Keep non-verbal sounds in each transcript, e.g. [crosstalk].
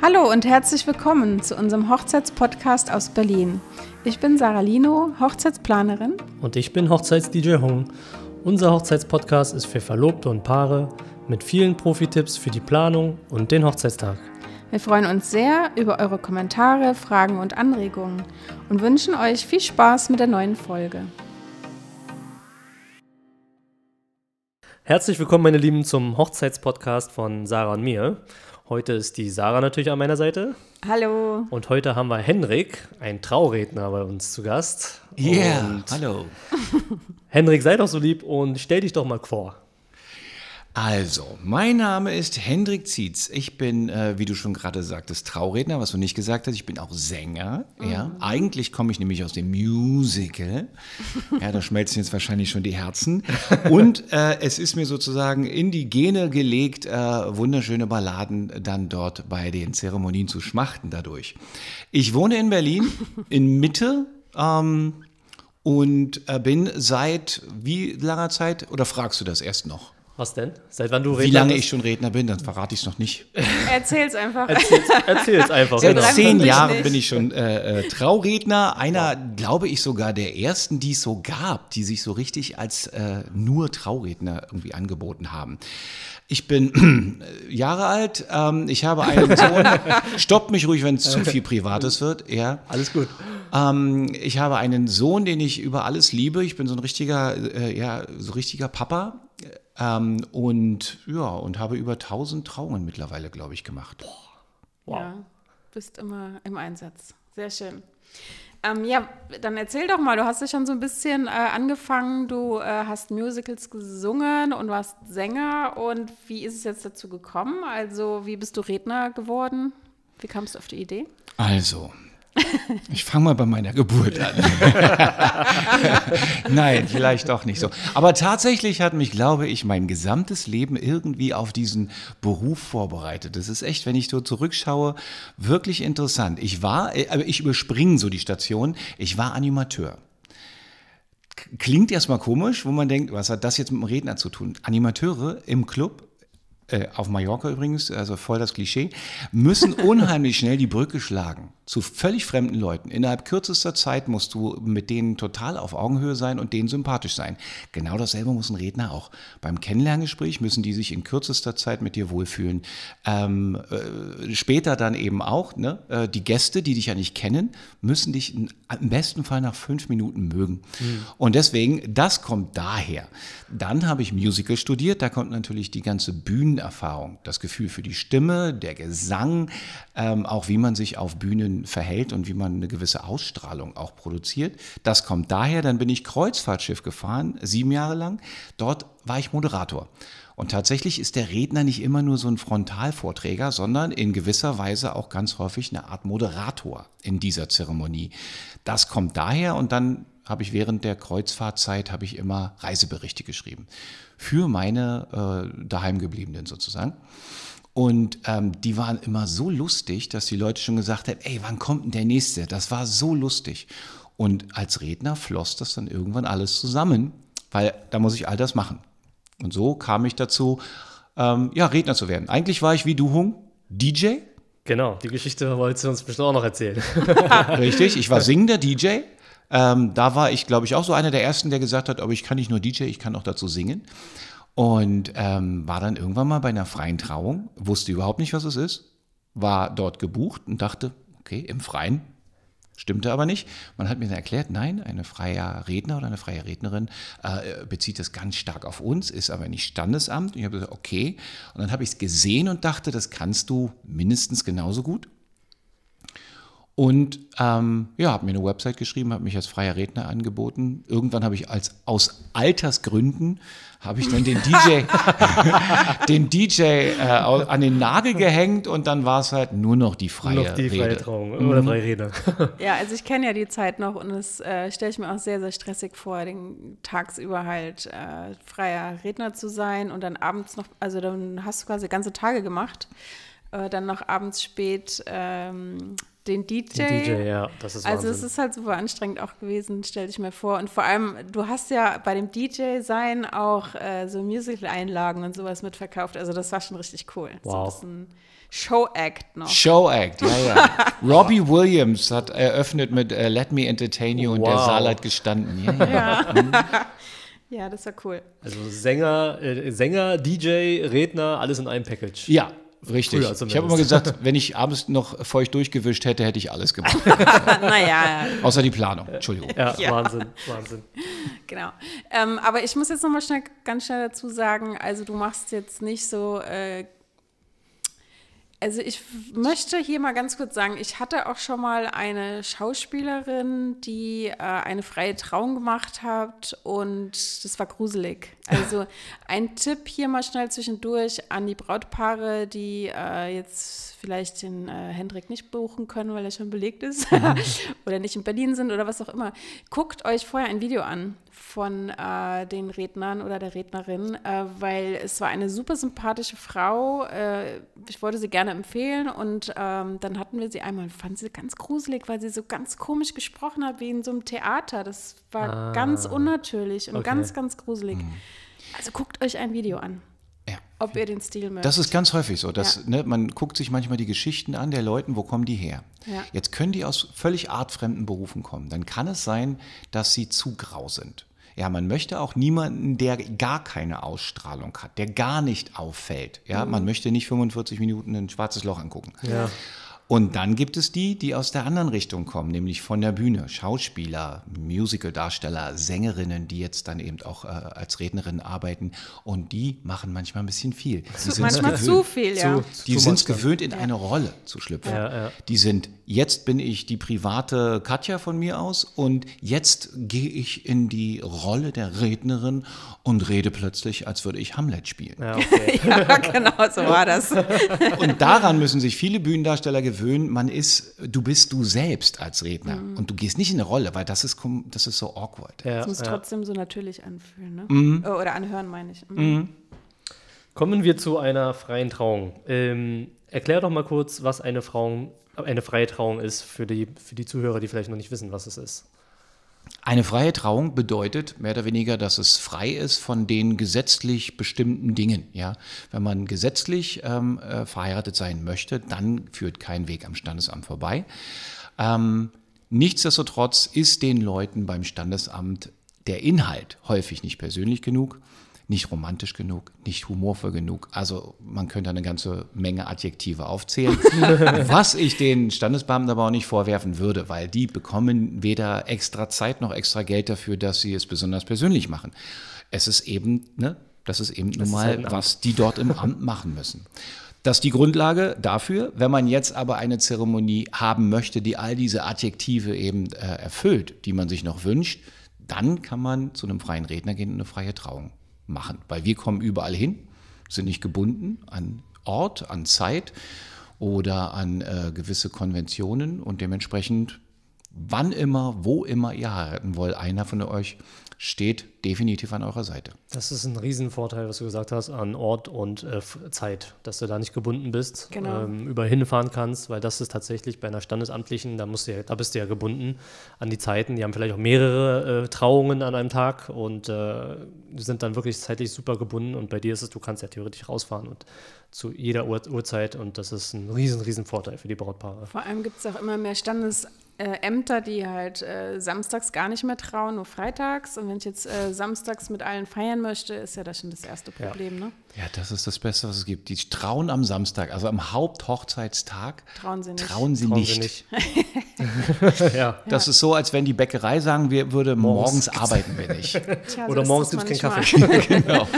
Hallo und herzlich willkommen zu unserem Hochzeitspodcast aus Berlin. Ich bin Sarah Lino, Hochzeitsplanerin. Und ich bin Hochzeits-DJ Hong. Unser Hochzeitspodcast ist für Verlobte und Paare mit vielen Profitipps für die Planung und den Hochzeitstag. Wir freuen uns sehr über eure Kommentare, Fragen und Anregungen und wünschen euch viel Spaß mit der neuen Folge. Herzlich willkommen, meine Lieben, zum Hochzeitspodcast von Sarah und mir. Heute ist die Sarah natürlich an meiner Seite. Hallo. Und heute haben wir Henrik, ein Trauredner bei uns zu Gast. Yeah, hallo. [laughs] Henrik, sei doch so lieb und stell dich doch mal vor. Also, mein Name ist Hendrik Zietz. Ich bin, äh, wie du schon gerade sagtest, Trauredner, was du nicht gesagt hast. Ich bin auch Sänger. Mhm. Ja. Eigentlich komme ich nämlich aus dem Musical. [laughs] ja, da schmelzen jetzt wahrscheinlich schon die Herzen. Und äh, es ist mir sozusagen in die Gene gelegt, äh, wunderschöne Balladen dann dort bei den Zeremonien zu schmachten dadurch. Ich wohne in Berlin, [laughs] in Mitte. Ähm, und äh, bin seit wie langer Zeit, oder fragst du das erst noch? Was denn? Seit wann du Redner Wie lange bist? ich schon Redner bin, dann verrate ich es noch nicht. Erzähl's einfach. Erzähl's, erzähl's einfach. Seit genau. zehn Jahren bin ich schon äh, äh, Trauredner. Einer, ja. glaube ich, sogar der ersten, die es so gab, die sich so richtig als äh, nur Trauredner irgendwie angeboten haben. Ich bin äh, Jahre alt, ähm, ich habe einen [laughs] Sohn. Stoppt mich ruhig, wenn es zu viel Privates wird. Ja. Alles gut. Ähm, ich habe einen Sohn, den ich über alles liebe. Ich bin so ein richtiger, äh, ja, so richtiger Papa ähm, und ja, und habe über 1000 Trauungen mittlerweile, glaube ich, gemacht. Wow. Ja, bist immer im Einsatz. Sehr schön. Ähm, ja, dann erzähl doch mal, du hast ja schon so ein bisschen äh, angefangen, du äh, hast Musicals gesungen und warst Sänger. Und wie ist es jetzt dazu gekommen? Also, wie bist du Redner geworden? Wie kamst du auf die Idee? Also, [laughs] Ich fange mal bei meiner Geburt an. [laughs] Nein, vielleicht doch nicht so. Aber tatsächlich hat mich, glaube ich, mein gesamtes Leben irgendwie auf diesen Beruf vorbereitet. Das ist echt, wenn ich so zurückschaue, wirklich interessant. Ich war, äh, aber ich überspringe so die Station, ich war Animateur. Klingt erstmal komisch, wo man denkt, was hat das jetzt mit dem Redner zu tun? Animateure im Club äh, auf Mallorca übrigens, also voll das Klischee, müssen [laughs] unheimlich schnell die Brücke schlagen zu völlig fremden Leuten. Innerhalb kürzester Zeit musst du mit denen total auf Augenhöhe sein und denen sympathisch sein. Genau dasselbe muss ein Redner auch. Beim Kennenlerngespräch müssen die sich in kürzester Zeit mit dir wohlfühlen. Ähm, äh, später dann eben auch, ne? Äh, die Gäste, die dich ja nicht kennen, müssen dich in, im besten Fall nach fünf Minuten mögen. Mhm. Und deswegen, das kommt daher. Dann habe ich Musical studiert, da kommt natürlich die ganze Bühnenerfahrung, das Gefühl für die Stimme, der Gesang, ähm, auch wie man sich auf Bühnen verhält und wie man eine gewisse Ausstrahlung auch produziert. Das kommt daher, dann bin ich Kreuzfahrtschiff gefahren, sieben Jahre lang. Dort war ich Moderator. Und tatsächlich ist der Redner nicht immer nur so ein Frontalvorträger, sondern in gewisser Weise auch ganz häufig eine Art Moderator in dieser Zeremonie. Das kommt daher und dann habe ich während der Kreuzfahrtzeit habe ich immer Reiseberichte geschrieben für meine äh, daheimgebliebenen sozusagen. Und ähm, die waren immer so lustig, dass die Leute schon gesagt haben, ey, wann kommt denn der nächste? Das war so lustig. Und als Redner floss das dann irgendwann alles zusammen, weil da muss ich all das machen. Und so kam ich dazu, ähm, ja, Redner zu werden. Eigentlich war ich wie du, Hung, DJ. Genau, die Geschichte wolltest du uns bestimmt auch noch erzählen. [laughs] [laughs] Richtig, ich war singender DJ. Ähm, da war ich, glaube ich, auch so einer der ersten, der gesagt hat, aber ich kann nicht nur DJ, ich kann auch dazu singen. Und ähm, war dann irgendwann mal bei einer freien Trauung, wusste überhaupt nicht, was es ist, war dort gebucht und dachte, okay, im Freien. Stimmte aber nicht. Man hat mir dann erklärt, nein, eine freie Redner oder eine freie Rednerin äh, bezieht das ganz stark auf uns, ist aber nicht Standesamt. Und ich habe gesagt, okay. Und dann habe ich es gesehen und dachte, das kannst du mindestens genauso gut und ähm, ja, habe mir eine Website geschrieben, habe mich als freier Redner angeboten. Irgendwann habe ich als aus Altersgründen habe ich dann den DJ, [laughs] den DJ äh, an den Nagel gehängt und dann war es halt nur noch die freie noch die Rede. Freie Trauung mhm. oder freie Rede. Mhm. [laughs] ja, also ich kenne ja die Zeit noch und das äh, stelle ich mir auch sehr, sehr stressig vor, den tagsüber halt äh, freier Redner zu sein und dann abends noch, also dann hast du quasi ganze Tage gemacht, äh, dann noch abends spät. Ähm, den DJ. DJ, ja, das ist Wahnsinn. Also es ist halt super anstrengend auch gewesen, stell dich mir vor. Und vor allem, du hast ja bei dem DJ-Sein auch äh, so Musical-Einlagen und sowas mitverkauft. Also das war schon richtig cool. Wow. So ein Show-Act noch. Show-Act, ja, ja. [laughs] Robbie Williams hat eröffnet mit äh, Let Me Entertain You wow. und der Saal hat gestanden. Yeah. Ja. Mhm. [laughs] ja, das war cool. Also Sänger, äh, Sänger, DJ, Redner, alles in einem Package. Ja, Richtig. Ich habe immer gesagt, wenn ich abends noch feucht durchgewischt hätte, hätte ich alles gemacht. [laughs] naja. Außer die Planung. Entschuldigung. Ja, ja. Wahnsinn, Wahnsinn. Genau. Ähm, aber ich muss jetzt nochmal schnell, ganz schnell dazu sagen, also du machst jetzt nicht so äh, also ich möchte hier mal ganz kurz sagen, ich hatte auch schon mal eine Schauspielerin, die äh, eine freie Trauung gemacht hat und das war gruselig. [laughs] Also ein Tipp hier mal schnell zwischendurch an die Brautpaare, die äh, jetzt vielleicht den äh, Hendrik nicht buchen können, weil er schon belegt ist [laughs] mhm. [laughs] oder nicht in Berlin sind oder was auch immer. Guckt euch vorher ein Video an von äh, den Rednern oder der Rednerin, äh, weil es war eine super sympathische Frau. Äh, ich wollte sie gerne gerne empfehlen. Und ähm, dann hatten wir sie einmal und fand sie ganz gruselig, weil sie so ganz komisch gesprochen hat, wie in so einem Theater. Das war ah, ganz unnatürlich und okay. ganz, ganz gruselig. Mhm. Also guckt euch ein Video an. Ob ihr den Stil mögt. Das ist ganz häufig so. Dass, ja. ne, man guckt sich manchmal die Geschichten an der Leuten, wo kommen die her? Ja. Jetzt können die aus völlig artfremden Berufen kommen. Dann kann es sein, dass sie zu grau sind. Ja, man möchte auch niemanden, der gar keine Ausstrahlung hat, der gar nicht auffällt. Ja, mhm. man möchte nicht 45 Minuten ein schwarzes Loch angucken. Ja. Und dann gibt es die, die aus der anderen Richtung kommen, nämlich von der Bühne. Schauspieler, Musicaldarsteller, Sängerinnen, die jetzt dann eben auch äh, als Rednerinnen arbeiten. Und die machen manchmal ein bisschen viel. Die zu, manchmal gewöhnt, zu viel, ja. Zu, die sind es gewöhnt, in ja. eine Rolle zu schlüpfen. Ja, ja. Die sind jetzt bin ich die private Katja von mir aus und jetzt gehe ich in die Rolle der Rednerin und rede plötzlich, als würde ich Hamlet spielen. Ja, okay. [laughs] ja genau, so war das. [laughs] und daran müssen sich viele Bühnendarsteller gewöhnen. Man ist, du bist du selbst als Redner mhm. und du gehst nicht in eine Rolle, weil das ist, das ist so awkward. Ja, das muss ja. trotzdem so natürlich anfühlen, ne? Mhm. Oh, oder anhören, meine ich. Mhm. mhm. Kommen wir zu einer freien Trauung. Ähm, Erklär doch mal kurz, was eine, Frauung, eine freie Trauung ist für die, für die Zuhörer, die vielleicht noch nicht wissen, was es ist. Eine freie Trauung bedeutet mehr oder weniger, dass es frei ist von den gesetzlich bestimmten Dingen. Ja? Wenn man gesetzlich ähm, äh, verheiratet sein möchte, dann führt kein Weg am Standesamt vorbei. Ähm, nichtsdestotrotz ist den Leuten beim Standesamt der Inhalt häufig nicht persönlich genug nicht romantisch genug, nicht humorvoll genug. Also man könnte eine ganze Menge Adjektive aufzählen, [laughs] was ich den Standesbeamten aber auch nicht vorwerfen würde, weil die bekommen weder extra Zeit noch extra Geld dafür, dass sie es besonders persönlich machen. Es ist eben, ne, das ist eben nun mal, halt was die dort im Amt machen müssen. Das ist die Grundlage dafür. Wenn man jetzt aber eine Zeremonie haben möchte, die all diese Adjektive eben äh, erfüllt, die man sich noch wünscht, dann kann man zu einem freien Redner gehen und eine freie Trauung machen, weil wir kommen überall hin, sind nicht gebunden an Ort, an Zeit oder an äh, gewisse Konventionen und dementsprechend, wann immer, wo immer ihr heiraten wollt, einer von euch steht definitiv an eurer Seite. Das ist ein Riesenvorteil, was du gesagt hast, an Ort und äh, Zeit, dass du da nicht gebunden bist, genau. ähm, überall hinfahren kannst, weil das ist tatsächlich bei einer standesamtlichen, da, musst du ja, da bist du ja gebunden an die Zeiten. Die haben vielleicht auch mehrere äh, Trauungen an einem Tag und äh, sind dann wirklich zeitlich super gebunden. Und bei dir ist es, du kannst ja theoretisch rausfahren und zu jeder Uhr, Uhrzeit und das ist ein riesen, riesen Vorteil für die Brautpaare. Vor allem gibt es auch immer mehr Standesamtliche äh, Ämter, die halt äh, samstags gar nicht mehr trauen, nur freitags. Und wenn ich jetzt äh, samstags mit allen feiern möchte, ist ja das schon das erste Problem, ja. ne? Ja, das ist das Beste, was es gibt. Die trauen am Samstag, also am Haupthochzeitstag. Trauen sie nicht. Trauen sie trauen nicht. Sie nicht. [laughs] ja. Das ja. ist so, als wenn die Bäckerei sagen wir würde, morgens, morgens arbeiten wir nicht. [laughs] Tja, Oder so morgens gibt es keinen Kaffee. [laughs] genau.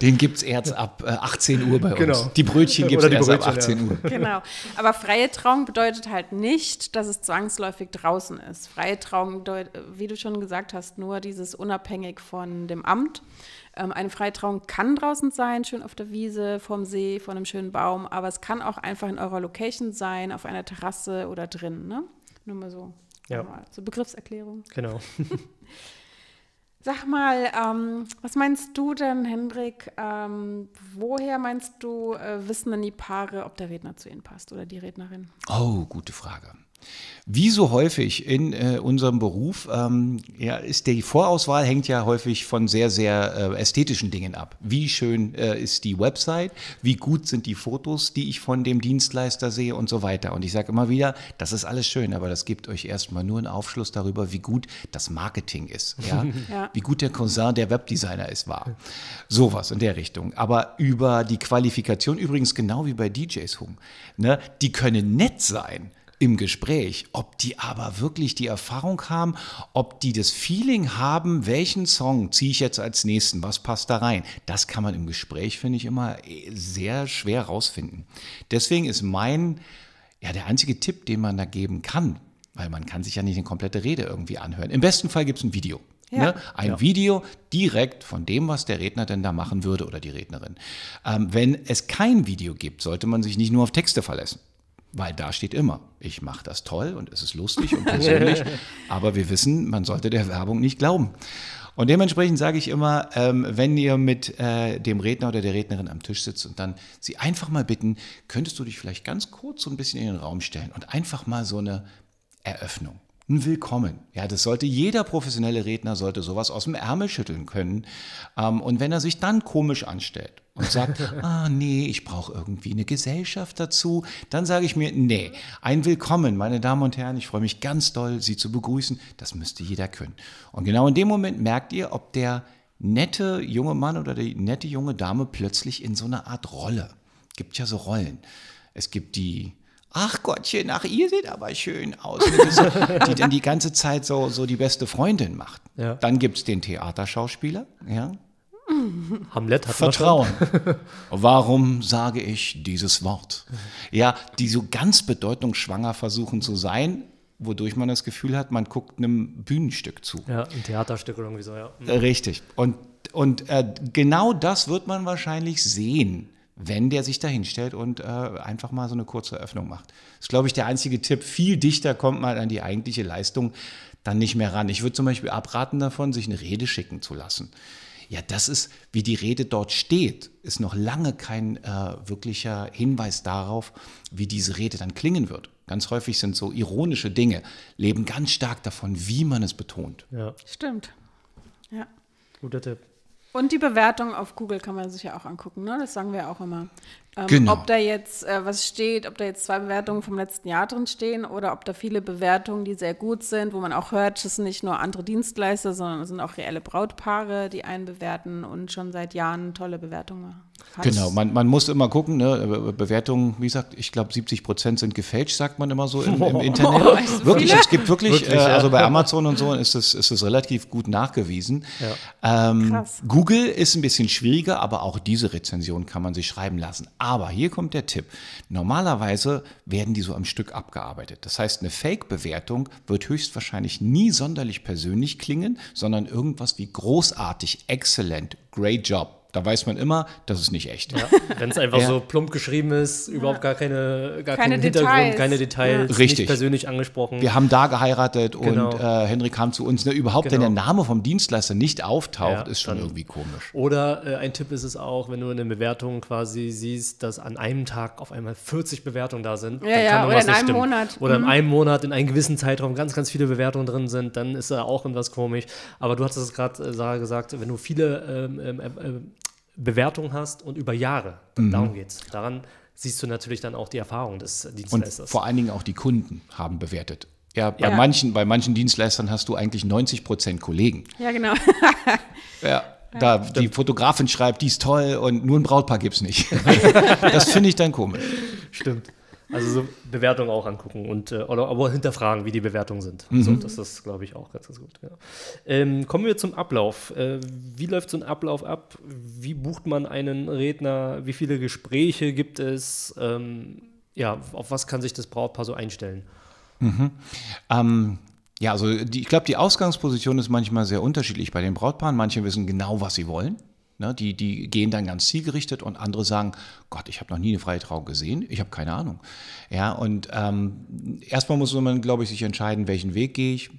Den gibt es erst ab äh, 18 Uhr bei uns. Genau. Die Brötchen gibt es erst Brötchen, ab 18 ja. Uhr. Genau. Aber freie Trauung bedeutet halt nicht, dass es zwangsläufig draußen ist. Freie Trauung bedeutet, wie du schon gesagt hast, nur dieses unabhängig von dem Amt. Ähm, eine Freitrauung kann draußen sein, schön auf der Wiese, vorm See, vor einem schönen Baum, aber es kann auch einfach in eurer Location sein, auf einer Terrasse oder drin. Ne? Nur mal so. Ja. Mal so Begriffserklärung. Genau. [laughs] Sag mal, ähm, was meinst du denn, Hendrik? Ähm, woher meinst du, äh, wissen denn die Paare, ob der Redner zu ihnen passt oder die Rednerin? Oh, gute Frage. Wie so häufig in äh, unserem Beruf ähm, ja, ist die Vorauswahl hängt ja häufig von sehr, sehr äh, ästhetischen Dingen ab. Wie schön äh, ist die Website, wie gut sind die Fotos, die ich von dem Dienstleister sehe und so weiter. Und ich sage immer wieder, das ist alles schön, aber das gibt euch erstmal nur einen Aufschluss darüber, wie gut das Marketing ist. Ja? [laughs] ja. Wie gut der Cousin der Webdesigner ist war. Sowas in der Richtung. Aber über die Qualifikation, übrigens genau wie bei DJs Hum, ne, die können nett sein im Gespräch, ob die aber wirklich die Erfahrung haben, ob die das Feeling haben, welchen Song ziehe ich jetzt als nächsten, was passt da rein. Das kann man im Gespräch, finde ich, immer äh, sehr schwer rausfinden. Deswegen ist mein, ja, der einzige Tipp, den man da geben kann, weil man kann sich ja nicht eine komplette Rede irgendwie anhören. Im besten Fall gibt es ein Video. Ja. Ne? Ein ja. Video direkt von dem, was der Redner denn da machen würde oder die Rednerin. Ähm, wenn es kein Video gibt, sollte man sich nicht nur auf Texte verlassen. Weil da steht immer, ich mache das toll und es ist lustig und persönlich, [laughs] aber wir wissen, man sollte der Werbung nicht glauben. Und dementsprechend sage ich immer, ähm, wenn ihr mit äh, dem Redner oder der Rednerin am Tisch sitzt und dann sie einfach mal bitten, könntest du dich vielleicht ganz kurz so ein bisschen in den Raum stellen und einfach mal so eine Eröffnung ein Willkommen. Ja, das sollte jeder professionelle Redner sollte sowas aus dem Ärmel schütteln können. Ähm, und wenn er sich dann komisch anstellt und sagt, [laughs] ah nee, ich brauche irgendwie eine Gesellschaft dazu, dann sage ich mir, nee, ein Willkommen, meine Damen und Herren, ich freue mich ganz doll, Sie zu begrüßen. Das müsste jeder können. Und genau in dem Moment merkt ihr, ob der nette junge Mann oder die nette junge Dame plötzlich in so eine Art Rolle. Gibt ja so Rollen. Es gibt die ach Gottchen, ach, ihr seht aber schön aus, die dann die ganze Zeit so, so die beste Freundin macht. Ja. Dann gibt es den Theaterschauspieler, ja. Hamlet hat Vertrauen. Warum sage ich dieses Wort? Ja, die so ganz bedeutungsschwanger versuchen zu sein, wodurch man das Gefühl hat, man guckt einem Bühnenstück zu. Ja, ein Theaterstück oder irgendwie so, ja. Mhm. Richtig. Und, und äh, genau das wird man wahrscheinlich sehen wenn der sich da hinstellt und äh, einfach mal so eine kurze Öffnung macht. Das ist, glaube ich, der einzige Tipp. Viel dichter kommt man an die eigentliche Leistung dann nicht mehr ran. Ich würde zum Beispiel abraten davon, sich eine Rede schicken zu lassen. Ja, das ist, wie die Rede dort steht, ist noch lange kein äh, wirklicher Hinweis darauf, wie diese Rede dann klingen wird. Ganz häufig sind so ironische Dinge, leben ganz stark davon, wie man es betont. Ja. Stimmt. Ja. Guter Tipp. Und die Bewertung auf Google kann man sich ja auch angucken, ne? Das sagen wir auch immer. Ähm, genau. Ob da jetzt äh, was steht, ob da jetzt zwei Bewertungen vom letzten Jahr drin stehen oder ob da viele Bewertungen, die sehr gut sind, wo man auch hört, es sind nicht nur andere Dienstleister, sondern es sind auch reelle Brautpaare, die einen bewerten und schon seit Jahren tolle Bewertungen machen. Genau, man, man muss immer gucken, ne? Bewertungen, wie gesagt, ich glaube 70 Prozent sind gefälscht, sagt man immer so im, im [laughs] oh. Internet. Oh, wirklich, es gibt wirklich, wirklich äh, also bei Amazon und so ist es, ist es relativ gut nachgewiesen. Ja. Ähm, Google ist ein bisschen schwieriger, aber auch diese Rezension kann man sich schreiben lassen. Aber hier kommt der Tipp. Normalerweise werden die so am Stück abgearbeitet. Das heißt, eine Fake-Bewertung wird höchstwahrscheinlich nie sonderlich persönlich klingen, sondern irgendwas wie großartig, exzellent, great job, da weiß man immer, das ist nicht echt. Ja, Wenn es einfach ja. so plump geschrieben ist, überhaupt gar keine, gar keine keinen Details. Hintergrund, keine Details, ja. Richtig. nicht persönlich angesprochen. Wir haben da geheiratet genau. und äh, Henry kam zu uns. Ne, überhaupt, genau. wenn der genau. Name vom Dienstleister nicht auftaucht, ist schon dann, irgendwie komisch. Oder äh, ein Tipp ist es auch, wenn du in den Bewertungen quasi siehst, dass an einem Tag auf einmal 40 Bewertungen da sind. Ja, ja, oder in einem stimmen. Monat. Oder mhm. in einem Monat, in einem gewissen Zeitraum ganz, ganz viele Bewertungen drin sind, dann ist da auch irgendwas komisch. Aber du hattest es gerade, äh, Sarah, gesagt, wenn du viele ähm, ähm, äh, äh, Bewertung hast und über Jahre. Mhm. Darum es. Daran siehst du natürlich dann auch die Erfahrung des äh, Dienstleisters. Und vor allen Dingen auch die Kunden haben bewertet. Ja, bei, ja. Manchen, bei manchen Dienstleistern hast du eigentlich 90 Prozent Kollegen. Ja, genau. [laughs] ja, da Stimmt. die Fotografin schreibt, die ist toll und nur ein Brautpaar gibt es nicht. [laughs] das finde ich dann komisch. Stimmt. Also so Bewertungen auch angucken und äh, aber hinterfragen, wie die Bewertungen sind. Mhm. So, das ist, glaube ich, auch ganz, ganz gut. Genau. Ähm, kommen wir zum Ablauf. Äh, wie läuft so ein Ablauf ab? Wie bucht man einen Redner? Wie viele Gespräche gibt es? Ähm, ja, auf was kann sich das Brautpaar so einstellen? Mhm. Ähm ja, also die, ich glaube, die Ausgangsposition ist manchmal sehr unterschiedlich bei den Brautpaaren. Manche wissen genau, was sie wollen. Ne? Die, die gehen dann ganz zielgerichtet und andere sagen, Gott, ich habe noch nie eine freie Trauung gesehen, ich habe keine Ahnung. Ja, und ähm, erstmal muss man, glaube ich, sich entscheiden, welchen Weg gehe ich.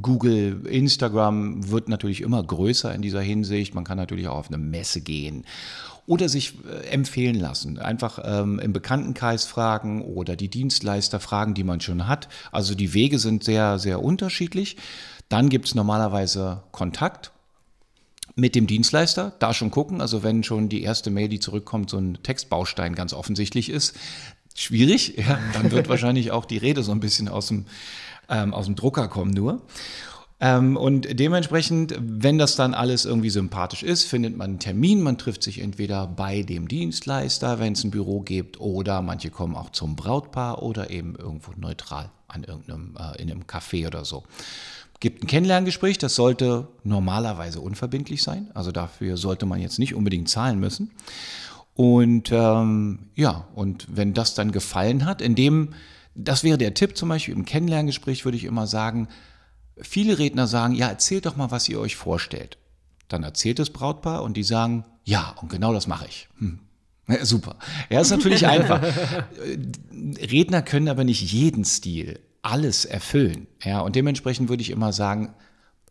Google, Instagram wird natürlich immer größer in dieser Hinsicht. Man kann natürlich auch auf eine Messe gehen oder sich äh, empfehlen lassen. Einfach ähm, im Bekanntenkreis fragen oder die Dienstleister fragen, die man schon hat. Also die Wege sind sehr, sehr unterschiedlich. Dann gibt es normalerweise Kontakt mit dem Dienstleister, da schon gucken. Also wenn schon die erste Mail, die zurückkommt, so ein Textbaustein ganz offensichtlich ist, schwierig. Ja, dann wird [laughs] wahrscheinlich auch die Rede so ein bisschen aus dem, ähm, aus dem Drucker kommen nur. Ähm, und dementsprechend, wenn das dann alles irgendwie sympathisch ist, findet man einen Termin. Man trifft sich entweder bei dem Dienstleister, wenn es ein Büro gibt, oder manche kommen auch zum Brautpaar oder eben irgendwo neutral an irgendeinem, äh, in einem Café oder so gibt ein Kennenlerngespräch, das sollte normalerweise unverbindlich sein. Also dafür sollte man jetzt nicht unbedingt zahlen müssen. Und ähm, ja, und wenn das dann gefallen hat, in dem, das wäre der Tipp zum Beispiel im Kennenlerngespräch, würde ich immer sagen, viele Redner sagen, ja, erzählt doch mal, was ihr euch vorstellt. Dann erzählt das Brautpaar und die sagen, ja, und genau das mache ich. Hm. Super. Ja, ist natürlich [laughs] einfach. Redner können aber nicht jeden Stil alles erfüllen. Ja, und dementsprechend würde ich immer sagen,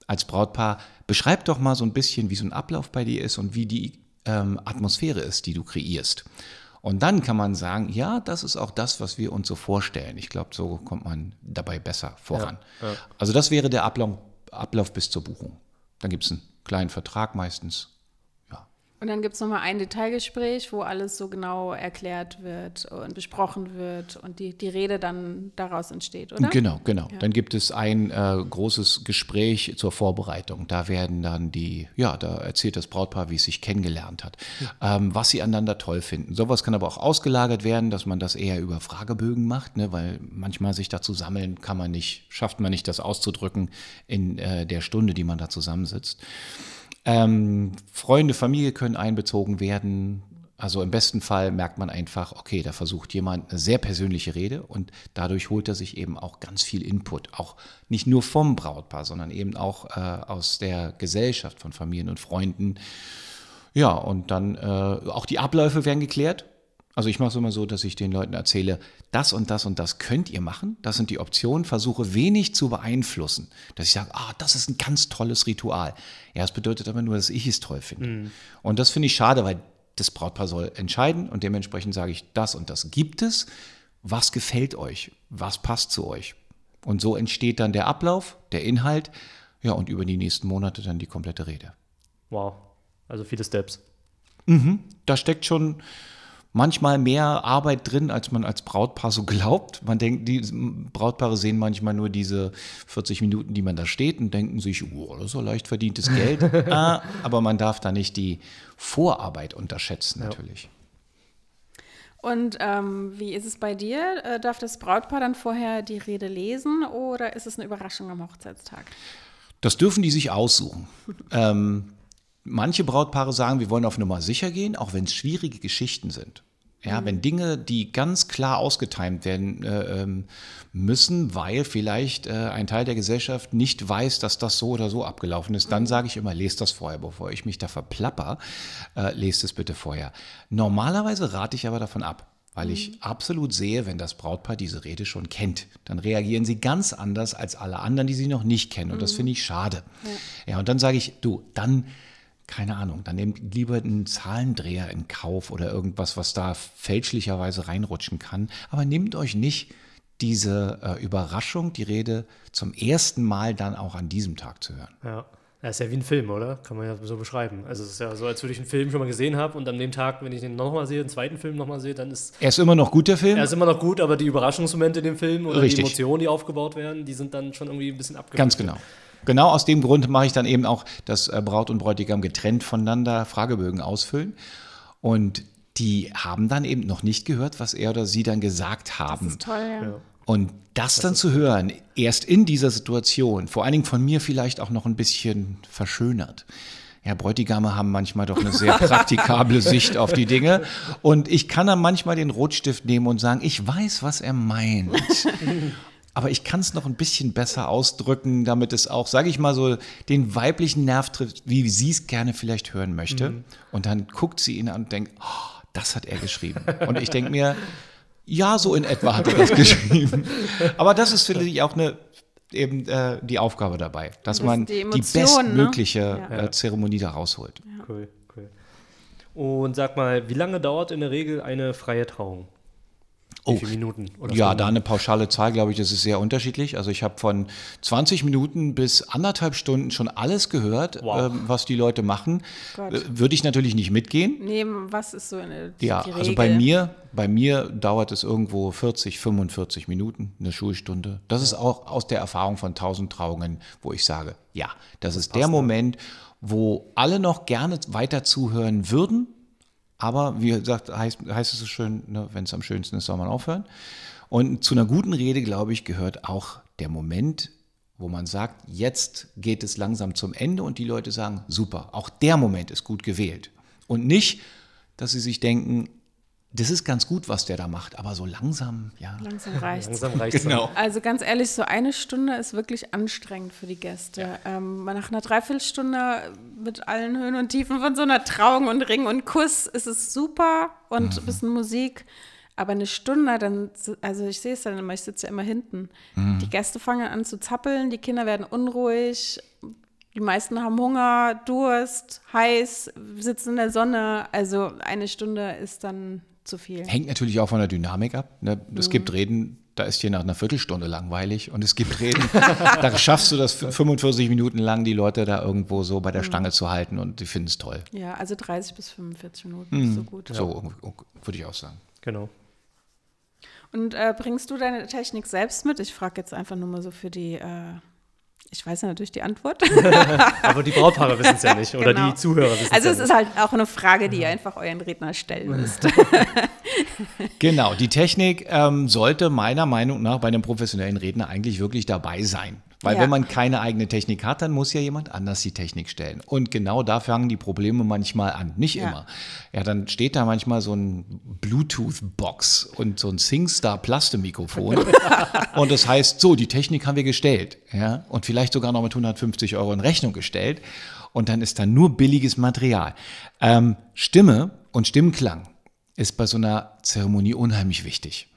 als Brautpaar, beschreib doch mal so ein bisschen, wie so ein Ablauf bei dir ist und wie die ähm, Atmosphäre ist, die du kreierst. Und dann kann man sagen, ja, das ist auch das, was wir uns so vorstellen. Ich glaube, so kommt man dabei besser voran. Ja, ja. Also das wäre der Ablauf, Ablauf bis zur Buchung. Dann gibt es einen kleinen Vertrag meistens, und dann gibt es nochmal ein Detailgespräch, wo alles so genau erklärt wird und besprochen wird und die, die Rede dann daraus entsteht, oder? Genau, genau. Ja. Dann gibt es ein äh, großes Gespräch zur Vorbereitung. Da werden dann die, ja, da erzählt das Brautpaar, wie es sich kennengelernt hat, ja. ähm, was sie aneinander toll finden. Sowas kann aber auch ausgelagert werden, dass man das eher über Fragebögen macht, ne? weil manchmal sich dazu sammeln kann man nicht, schafft man nicht, das auszudrücken in äh, der Stunde, die man da zusammensitzt. Ähm, Freunde, Familie können einbezogen werden. Also im besten Fall merkt man einfach, okay, da versucht jemand eine sehr persönliche Rede und dadurch holt er sich eben auch ganz viel Input, auch nicht nur vom Brautpaar, sondern eben auch äh, aus der Gesellschaft von Familien und Freunden. Ja, und dann äh, auch die Abläufe werden geklärt. Also ich mache es immer so, dass ich den Leuten erzähle, das und das und das könnt ihr machen, das sind die Optionen, versuche wenig zu beeinflussen, dass ich sage, ah, das ist ein ganz tolles Ritual. Ja, das bedeutet aber nur, dass ich es toll finde. Mhm. Und das finde ich schade, weil das Brautpaar soll entscheiden und dementsprechend sage ich, das und das gibt es, was gefällt euch, was passt zu euch. Und so entsteht dann der Ablauf, der Inhalt, ja, und über die nächsten Monate dann die komplette Rede. Wow, also viele Steps. Mhm, da steckt schon manchmal mehr Arbeit drin, als man als Brautpaar so glaubt. Man denkt, die Brautpaare sehen manchmal nur diese 40 Minuten, die man da steht und denken sich, oh, das ist so leicht verdientes Geld. [laughs] ah, aber man darf da nicht die Vorarbeit unterschätzen, ja. natürlich. Und ähm, wie ist es bei dir? Äh, darf das Brautpaar dann vorher die Rede lesen oder ist es eine Überraschung am Hochzeitstag? Das dürfen die sich aussuchen. [laughs] ähm, manche Brautpaare sagen, wir wollen auf Nummer sicher gehen, auch wenn es schwierige Geschichten sind. Ja, mhm. wenn Dinge, die ganz klar ausgetimt werden äh, ähm, müssen, weil vielleicht äh, ein Teil der Gesellschaft nicht weiß, dass das so oder so abgelaufen ist, dann mhm. sage ich immer, lest das vorher, bevor ich mich da verplapper, äh, lest es bitte vorher. Normalerweise rate ich aber davon ab weil ich mhm. absolut sehe, wenn das Brautpaar diese Rede schon kennt, dann reagieren sie ganz anders als alle anderen, die sie noch nicht kennen. Und das finde ich schade. ja, und dann sage ich, du, dann keine Ahnung, dann nehmt lieber einen Zahlendreher in Kauf oder irgendwas, was da fälschlicherweise reinrutschen kann. Aber nehmt euch nicht diese äh, Überraschung, die Rede zum ersten Mal dann auch an diesem Tag zu hören. Ja. Das ist ja wie ein Film, oder? Kann man ja so beschreiben. Also es ist ja so, als würde ich einen Film schon mal gesehen haben und an dem Tag, wenn ich den nochmal sehe, den zweiten Film nochmal sehe, dann ist... Er ist immer noch gut, der Film? Er ist immer noch gut, aber die Überraschungsmomente in dem Film oder Richtig. die Emotionen, die aufgebaut werden, die sind dann schon irgendwie ein bisschen abgewickelt. Ganz genau. Genau aus dem Grund mache ich dann eben auch, dass äh, Braut und Bräutigam getrennt voneinander Fragebögen ausfüllen. Und die haben dann eben noch nicht gehört, was er oder sie dann gesagt haben. Das ist toll, ja. Und das, das dann zu hören, erst in dieser Situation, vor allen Dingen von mir vielleicht auch noch ein bisschen verschönert. Ja, Bräutigame haben manchmal doch eine sehr [laughs] praktikable Sicht auf die Dinge. Und ich kann dann manchmal den Rotstift nehmen und sagen, ich weiß, was er meint. [laughs] aber ich kann es noch ein bisschen besser ausdrücken, damit es auch, sage ich mal so, den weiblichen Nerv trifft, wie sie es gerne vielleicht hören möchte. Mhm. Und dann guckt sie ihn an und denkt, oh, das hat er geschrieben. Und ich denke mir, ja, so in etwa hat er das [laughs] geschrieben. Aber das ist, finde ich, auch eine eben äh, die Aufgabe dabei, dass das man die, Emotion, die ne? bestmögliche ne? ja. Zeremonie da rausholt. Ja. Cool, cool. Und sag mal, wie lange dauert in der Regel eine freie Trauung? Oh, Minuten? ja, so? Ne? da eine pauschale Zahl, glaube ich, das ist sehr unterschiedlich. Also ich habe von 20 Minuten bis anderthalb Stunden schon alles gehört, wow. ähm, was die Leute machen. Äh, Würde ich natürlich nicht mitgehen. Nee, was ist so eine Ja, also Regel? also bei mir, bei mir dauert es irgendwo 40, 45 Minuten, eine Schulstunde. Das ja. ist auch aus der Erfahrung von 1000 Trauungen, wo ich sage, ja, das, das ist der Moment, wo alle noch gerne weiter zuhören würden, aber wie gesagt, heißt, heißt es so schön, ne, wenn es am schönsten ist, soll man aufhören. Und zu einer guten Rede, glaube ich, gehört auch der Moment, wo man sagt, jetzt geht es langsam zum Ende und die Leute sagen, super, auch der Moment ist gut gewählt. Und nicht, dass sie sich denken, das ist ganz gut, was der da macht, aber so langsam, ja. Langsam reicht Langsam reicht genau. Also ganz ehrlich, so eine Stunde ist wirklich anstrengend für die Gäste. Ja. Ähm, nach einer Dreiviertelstunde mit allen Höhen und Tiefen von so einer Trauung und Ring und Kuss ist es super und mhm. ein bisschen Musik. Aber eine Stunde, dann, also ich sehe es dann immer, ich sitze ja immer hinten. Mhm. Die Gäste fangen an zu zappeln, die Kinder werden unruhig, die meisten haben Hunger, Durst, heiß, sitzen in der Sonne. Also eine Stunde ist dann zu viel. Hängt natürlich auch von der Dynamik ab. Ne? Es mhm. gibt Reden, da ist dir nach einer Viertelstunde langweilig und es gibt Reden, [laughs] da schaffst du das 45 Minuten lang, die Leute da irgendwo so bei der mhm. Stange zu halten und die finden es toll. Ja, also 30 bis 45 Minuten mhm. ist so gut. So würde ich auch sagen. Genau. Und äh, bringst du deine Technik selbst mit? Ich frage jetzt einfach nur mal so für die äh, ich weiß ja natürlich die Antwort. [laughs] Aber die Brautpaare wissen es ja nicht oder genau. die Zuhörer wissen also es Also es ist halt auch eine Frage, die ihr einfach euren Redner stellen müsst. [laughs] genau, die Technik ähm, sollte meiner Meinung nach bei einem professionellen Redner eigentlich wirklich dabei sein. Weil ja. wenn man keine eigene Technik hat, dann muss ja jemand anders die Technik stellen. Und genau da fangen die Probleme manchmal an. Nicht ja. immer. Ja, dann steht da manchmal so ein Bluetooth-Box und so ein SingStar-Plastemikrofon. [laughs] und das heißt, so, die Technik haben wir gestellt. Ja, und vielleicht sogar noch mit 150 Euro in Rechnung gestellt. Und dann ist da nur billiges Material. Ähm, Stimme und Stimmklang ist bei so einer Zeremonie unheimlich wichtig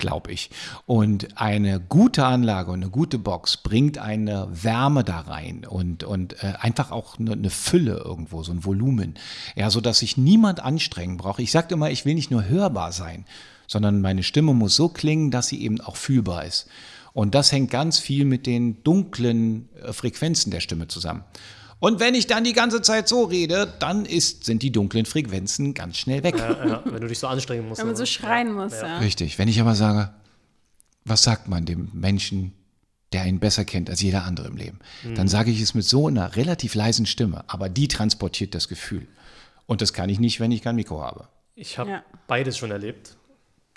glaube ich. Und eine gute Anlage und eine gute Box bringt eine Wärme da rein und, und äh, einfach auch eine, eine, Fülle irgendwo, so ein Volumen. Ja, sodass sich niemand anstrengen braucht. Ich sage immer, ich will nicht nur hörbar sein, sondern meine Stimme muss so klingen, dass sie eben auch fühlbar ist. Und das hängt ganz viel mit den dunklen äh, Frequenzen der Stimme zusammen. Und wenn ich dann die ganze Zeit so rede, dann ist, sind die dunklen Frequenzen ganz schnell weg. Ja, ja, wenn du dich so anstrengen musst. Wenn man so schreien muss, ja. Richtig. Wenn ich aber sage, was sagt man dem Menschen, der einen besser kennt als jeder andere im Leben, mhm. dann sage ich es mit so einer relativ leisen Stimme, aber die transportiert das Gefühl. Und das kann ich nicht, wenn ich kein Mikro habe. Ich habe beides schon erlebt.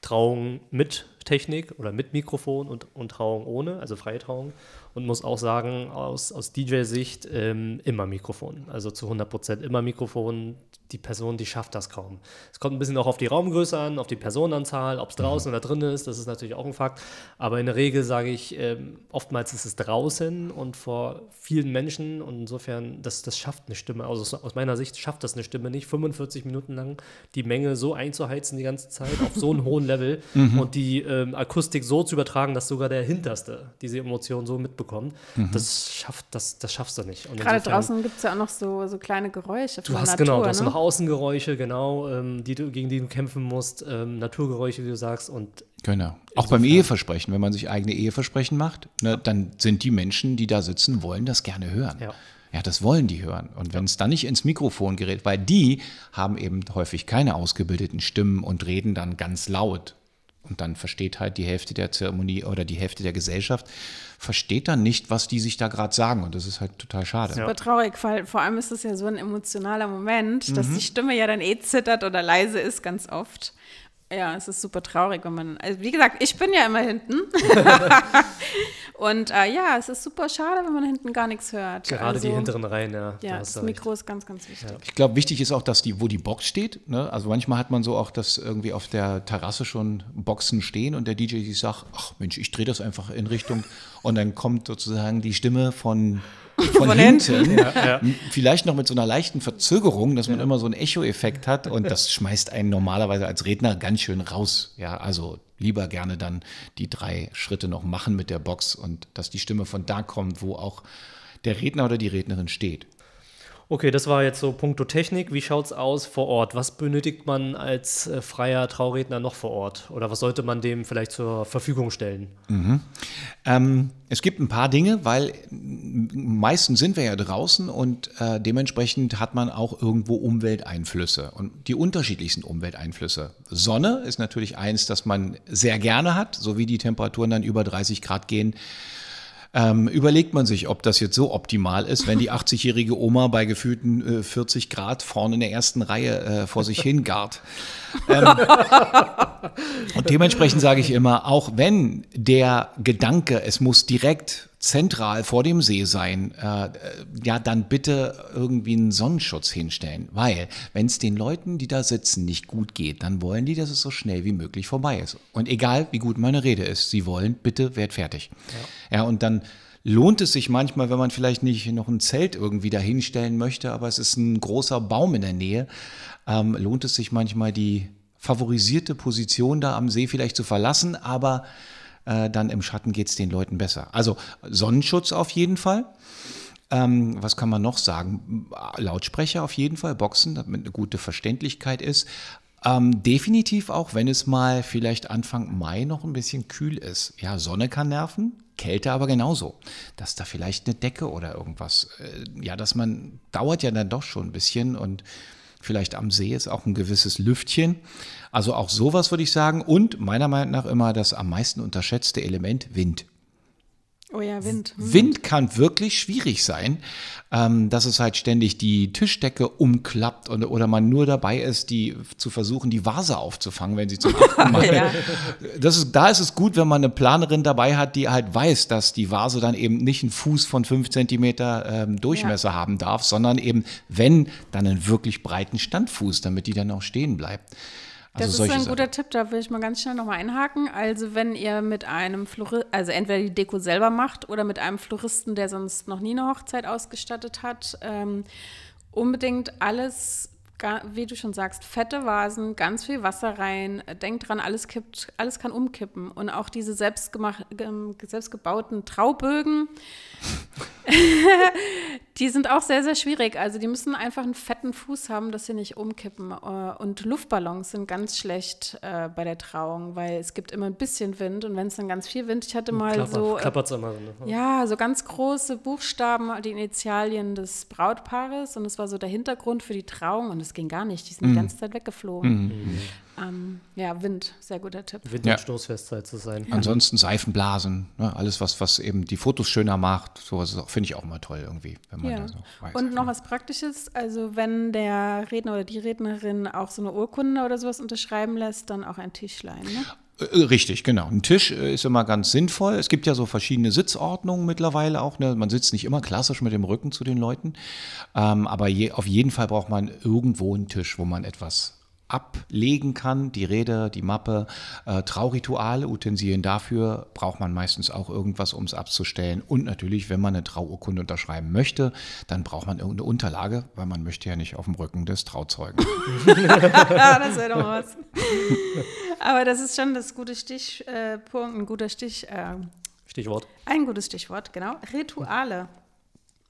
Trauung mit Technik oder mit Mikrofon und, und Trauung ohne, also freie Trauung und muss auch sagen, aus, aus DJ-Sicht ähm, immer Mikrofon. Also zu 100 immer Mikrofon. Die Person, die schafft das kaum. Es kommt ein bisschen auch auf die Raumgröße an, auf die Personenanzahl, ob es mhm. draußen mhm. oder drin ist, das ist natürlich auch ein Fakt. Aber in der Regel sage ich, ähm, oftmals ist es draußen und vor vielen Menschen und insofern, das, das schafft eine Stimme. Also aus meiner Sicht schafft das eine Stimme nicht, 45 Minuten lang die Menge so einzuheizen die ganze Zeit auf so einem [laughs] hohen Level mhm. und die ähm, Akustik so zu übertragen, dass sogar der Hinterste diese Emotion so mitbekommt mitbekommt, mhm. das, schafft, das, das schaffst du nicht. Und Gerade insofern, draußen gibt es ja auch noch so, so kleine Geräusche. Du hast Natur, genau, du ne? hast noch Außengeräusche, genau, ähm, die du, gegen die du kämpfen musst, ähm, Naturgeräusche, wie du sagst. Und genau. Auch beim Eheversprechen, wenn man sich eigene Eheversprechen macht, ne, dann sind die Menschen, die da sitzen, wollen das gerne hören. Ja. Ja, das wollen die hören. Und wenn es dann nicht ins Mikrofon gerät, weil die haben eben häufig keine ausgebildeten Stimmen und reden dann ganz laut und dann versteht halt die Hälfte der Zeremonie oder die Hälfte der Gesellschaft, versteht dann nicht, was die sich da gerade sagen. Und das ist halt total schade. Super traurig, weil vor allem ist es ja so ein emotionaler Moment, dass mhm. die Stimme ja dann eh zittert oder leise ist ganz oft. Ja, es ist super traurig, wenn man. Also wie gesagt, ich bin ja immer hinten. [laughs] und äh, ja, es ist super schade, wenn man hinten gar nichts hört. Gerade also, die hinteren Reihen, ja. Ja, da das Mikro recht. ist ganz, ganz wichtig. Ja. Ich glaube, wichtig ist auch, dass die, wo die Box steht. Ne? Also manchmal hat man so auch, dass irgendwie auf der Terrasse schon Boxen stehen und der DJ sich sagt, ach Mensch, ich drehe das einfach in Richtung. Und dann kommt sozusagen die Stimme von von, von hinten. hinten. Ja, ja. Vielleicht noch mit so einer leichten Verzögerung, dass man ja. immer so einen Echo-Effekt hat und das schmeißt einen normalerweise als Redner ganz schön raus. Ja, also lieber gerne dann die drei Schritte noch machen mit der Box und dass die Stimme von da kommt, wo auch der Redner oder die Rednerin steht. Okay, das war jetzt so puncto Technik. Wie schaut es aus vor Ort? Was benötigt man als äh, freier Trauredner noch vor Ort? Oder was sollte man dem vielleicht zur Verfügung stellen? Mhm. Ähm, es gibt ein paar Dinge, weil meistens sind wir ja draußen und äh, dementsprechend hat man auch irgendwo Umwelteinflüsse und die unterschiedlichsten Umwelteinflüsse. Sonne ist natürlich eins, das man sehr gerne hat, so wie die Temperaturen dann über 30 Grad gehen ähm, überlegt man sich, ob das jetzt so optimal ist, wenn die 80-jährige Oma bei gefühlten äh, 40 Grad vorne in der ersten Reihe äh, vor sich hingart. Ähm, und dementsprechend sage ich immer, auch wenn der Gedanke, es muss direkt zentral vor dem See sein, äh, äh, ja, dann bitte irgendwie einen Sonnenschutz hinstellen. Weil, wenn es den Leuten, die da sitzen, nicht gut geht, dann wollen die, dass es so schnell wie möglich vorbei ist. Und egal, wie gut meine Rede ist, sie wollen, bitte werd fertig. Ja, ja und dann lohnt es sich manchmal, wenn man vielleicht nicht noch ein Zelt irgendwie da hinstellen möchte, aber es ist ein großer Baum in der Nähe, ähm, lohnt es sich manchmal die favorisierte Position da am See vielleicht zu verlassen, aber äh, dann im Schatten geht es den Leuten besser. Also Sonnenschutz auf jeden Fall. Ähm, was kann man noch sagen? Lautsprecher auf jeden Fall, Boxen, damit eine gute Verständlichkeit ist. Ähm, definitiv auch, wenn es mal vielleicht Anfang Mai noch ein bisschen kühl ist. Ja, Sonne kann nerven, Kälte aber genauso. Dass da vielleicht eine Decke oder irgendwas, äh, ja, dass man, dauert ja dann doch schon ein bisschen und Vielleicht am See ist auch ein gewisses Lüftchen. Also auch sowas würde ich sagen. Und meiner Meinung nach immer das am meisten unterschätzte Element Wind. Oh ja, Wind. Hm. Wind kann wirklich schwierig sein, ähm, dass es halt ständig die Tischdecke umklappt und, oder man nur dabei ist, die zu versuchen, die Vase aufzufangen, wenn sie zu [laughs] achten ja. das ist, da ist es gut, wenn man eine Planerin dabei hat, die halt weiß, dass die Vase dann eben nicht einen Fuß von fünf Zentimeter ähm, Durchmesser ja. haben darf, sondern eben, wenn, dann einen wirklich breiten Standfuß, damit die dann auch stehen bleibt. Also das ist ein guter Tipp, da will ich mal ganz schnell nochmal einhaken. Also wenn ihr mit einem Florist, also entweder die Deko selber macht oder mit einem Floristen, der sonst noch nie eine Hochzeit ausgestattet hat, ähm, unbedingt alles wie du schon sagst, fette Vasen, ganz viel Wasser rein. Denkt dran, alles kippt, alles kann umkippen. Und auch diese selbstgemacht, ähm, selbstgebauten Traubögen, [laughs] [laughs] Die sind auch sehr, sehr schwierig. Also die müssen einfach einen fetten Fuß haben, dass sie nicht umkippen. Äh, und Luftballons sind ganz schlecht äh, bei der Trauung, weil es gibt immer ein bisschen Wind und wenn es dann ganz viel Wind, ich hatte mal Klapper, so. Äh, klappert's immer, ne? Ja, so ganz große Buchstaben, die Initialien des Brautpaares und es war so der Hintergrund für die Trauung und es ging gar nicht. Die sind mhm. die ganze Zeit weggeflogen. Mhm. mhm. Ähm, ja, Wind, sehr guter Tipp. Wind- und Stoßfestzeit zu sein. Ansonsten Seifenblasen, ne? alles, was, was eben die Fotos schöner macht, sowas finde ich auch immer toll irgendwie, wenn man ja. da so weiß. Und noch was Praktisches, also wenn der Redner oder die Rednerin auch so eine Urkunde oder sowas unterschreiben lässt, dann auch ein Tischlein. Ne? Äh, äh, richtig, genau. Ein Tisch äh, ist immer ganz sinnvoll. Es gibt ja so verschiedene Sitzordnungen mittlerweile auch. Ne? Man sitzt nicht immer klassisch mit dem Rücken zu den Leuten. Ähm, aber je, auf jeden Fall braucht man irgendwo einen Tisch, wo man etwas ablegen kann, die Rede, die Mappe, äh, Traurituale, Utensilien dafür braucht man meistens auch irgendwas, um es abzustellen. Und natürlich, wenn man eine Trauurkunde unterschreiben möchte, dann braucht man irgendeine Unterlage, weil man möchte ja nicht auf dem Rücken des Trauzeugen. [laughs] ja, das wäre doch was. Aber das ist schon das gute Stichpunkt, äh, ein guter Stich. Äh, Stichwort. Ein gutes Stichwort, genau. Rituale.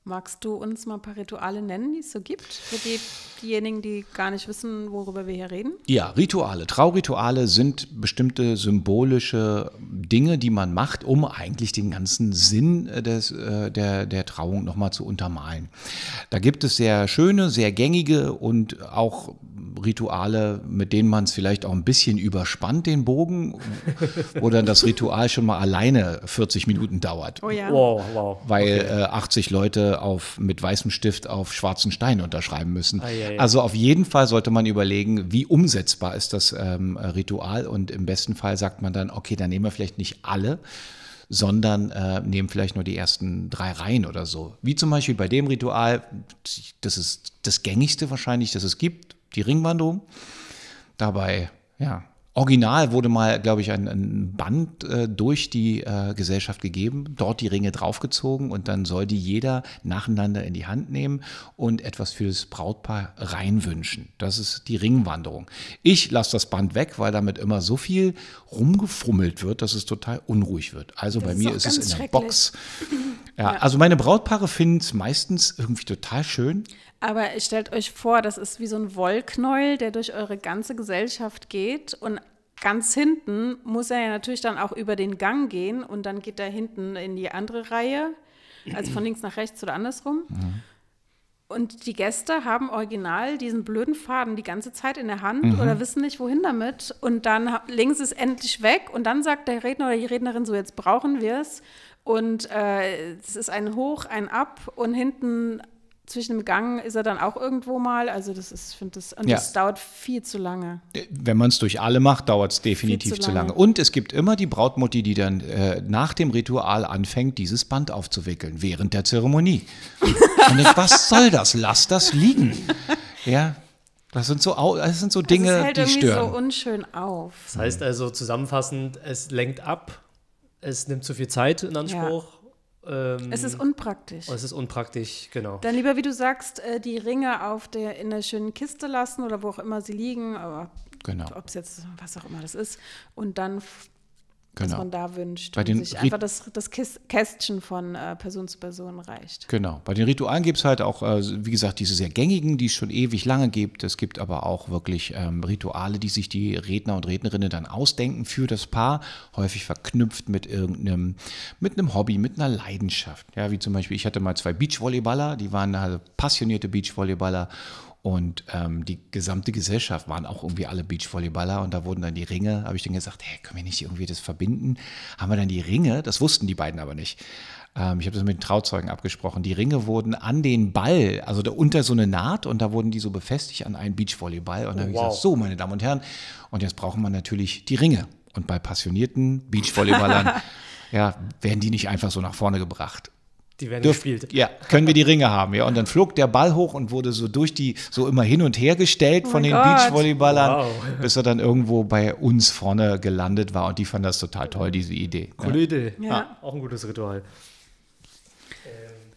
Magst du uns mal ein paar Rituale nennen, die es so gibt, für die, diejenigen, die gar nicht wissen, worüber wir hier reden? Ja, Rituale. Traurituale sind bestimmte symbolische Dinge, die man macht, um eigentlich den ganzen Sinn äh, des, äh, der, der Trauung nochmal zu untermalen. Da gibt es sehr schöne, sehr gängige und auch Rituale, mit denen man es vielleicht auch ein bisschen überspannt, den Bogen, wo dann das Ritual schon mal alleine 40 Minuten dauert. Oh ja. Wow, wow. Weil okay. äh, 80 Leute auf, mit weißem Stift auf schwarzen Stein unterschreiben müssen. Ah, ja, ja. Also auf jeden Fall sollte man überlegen, wie umsetzbar ist das ähm, Ritual und im besten Fall sagt man dann, okay, dann nehmen wir vielleicht nicht alle, sondern äh, nehmen vielleicht nur die ersten drei Reihen oder so. Wie zum Beispiel bei dem Ritual, das ist das gängigste wahrscheinlich, das es gibt die Ringwanderung. Dabei, ja, original wurde mal, glaube ich, ein, ein Band äh, durch die äh, Gesellschaft gegeben, dort die Ringe draufgezogen und dann soll die jeder nacheinander in die Hand nehmen und etwas für das Brautpaar reinwünschen. Das ist die Ringwanderung. Ich lasse das Band weg, weil damit immer so viel rumgefummelt wird, dass es total unruhig wird. Also das bei ist mir ist es in der Box. [laughs] Ja, ja. Also meine Brautpaare finden es meistens irgendwie total schön. Aber stellt euch vor, das ist wie so ein Wollknäuel, der durch eure ganze Gesellschaft geht und ganz hinten muss er ja natürlich dann auch über den Gang gehen und dann geht er hinten in die andere Reihe, also von links nach rechts oder andersrum. Mhm. Und die Gäste haben original diesen blöden Faden die ganze Zeit in der Hand mhm. oder wissen nicht, wohin damit. Und dann links ist endlich weg und dann sagt der Redner oder die Rednerin so, jetzt brauchen wir es. Und äh, es ist ein Hoch, ein Ab und hinten zwischen dem Gang ist er dann auch irgendwo mal. Also das ist, finde das, und ja. das dauert viel zu lange. Wenn man es durch alle macht, dauert es definitiv zu, zu lange. Und es gibt immer die Brautmutti, die dann äh, nach dem Ritual anfängt, dieses Band aufzuwickeln, während der Zeremonie. [laughs] und ich, was soll das? Lass das liegen. Ja, das sind so, das sind so also Dinge, also es hält die stören. so unschön auf. Das heißt also zusammenfassend, es lenkt ab, es nimmt zu viel Zeit in Anspruch. Ja. Ähm, es ist ähm, unpraktisch. es ist unpraktisch, genau. Dann lieber, wie du sagst, äh, die Ringe auf der, in der schönen Kiste lassen oder wo auch immer sie liegen, aber genau. ob es jetzt was auch immer das ist, und dann genau. was man da wünscht. Bei den sich Rit einfach das, das Kästchen von äh, Person zu Person reicht. Genau. Bei den Ritualen gibt es halt auch, äh, wie gesagt, diese sehr gängigen, die es schon ewig lange gibt. Es gibt aber auch wirklich ähm, Rituale, die sich die Redner und Rednerinnen dann ausdenken für das Paar, häufig verknüpft mit irgendeinem, mit einem Hobby, mit einer Leidenschaft. Ja, wie zum Beispiel, ich hatte mal zwei Beachvolleyballer, die waren halt passionierte Beachvolleyballer und ähm, die gesamte Gesellschaft waren auch irgendwie alle Beachvolleyballer und da wurden dann die Ringe, habe ich dann gesagt, hey, können wir nicht irgendwie das verbinden? Haben wir dann die Ringe, das wussten die beiden aber nicht. Ähm, ich habe das mit den Trauzeugen abgesprochen. Die Ringe wurden an den Ball, also da unter so eine Naht und da wurden die so befestigt an einen Beachvolleyball. Und dann oh, habe ich wow. gesagt, so, meine Damen und Herren, und jetzt brauchen wir natürlich die Ringe. Und bei passionierten Beachvolleyballern [laughs] ja, werden die nicht einfach so nach vorne gebracht. Die werden Dürf, gespielt. Ja, können wir die Ringe haben, ja. Und dann flog der Ball hoch und wurde so durch die, so immer hin und her gestellt oh von den Gott. Beachvolleyballern, wow. bis er dann irgendwo bei uns vorne gelandet war. Und die fanden das total toll, diese Idee. Coole ja. Idee. Ja. ja. Auch ein gutes Ritual.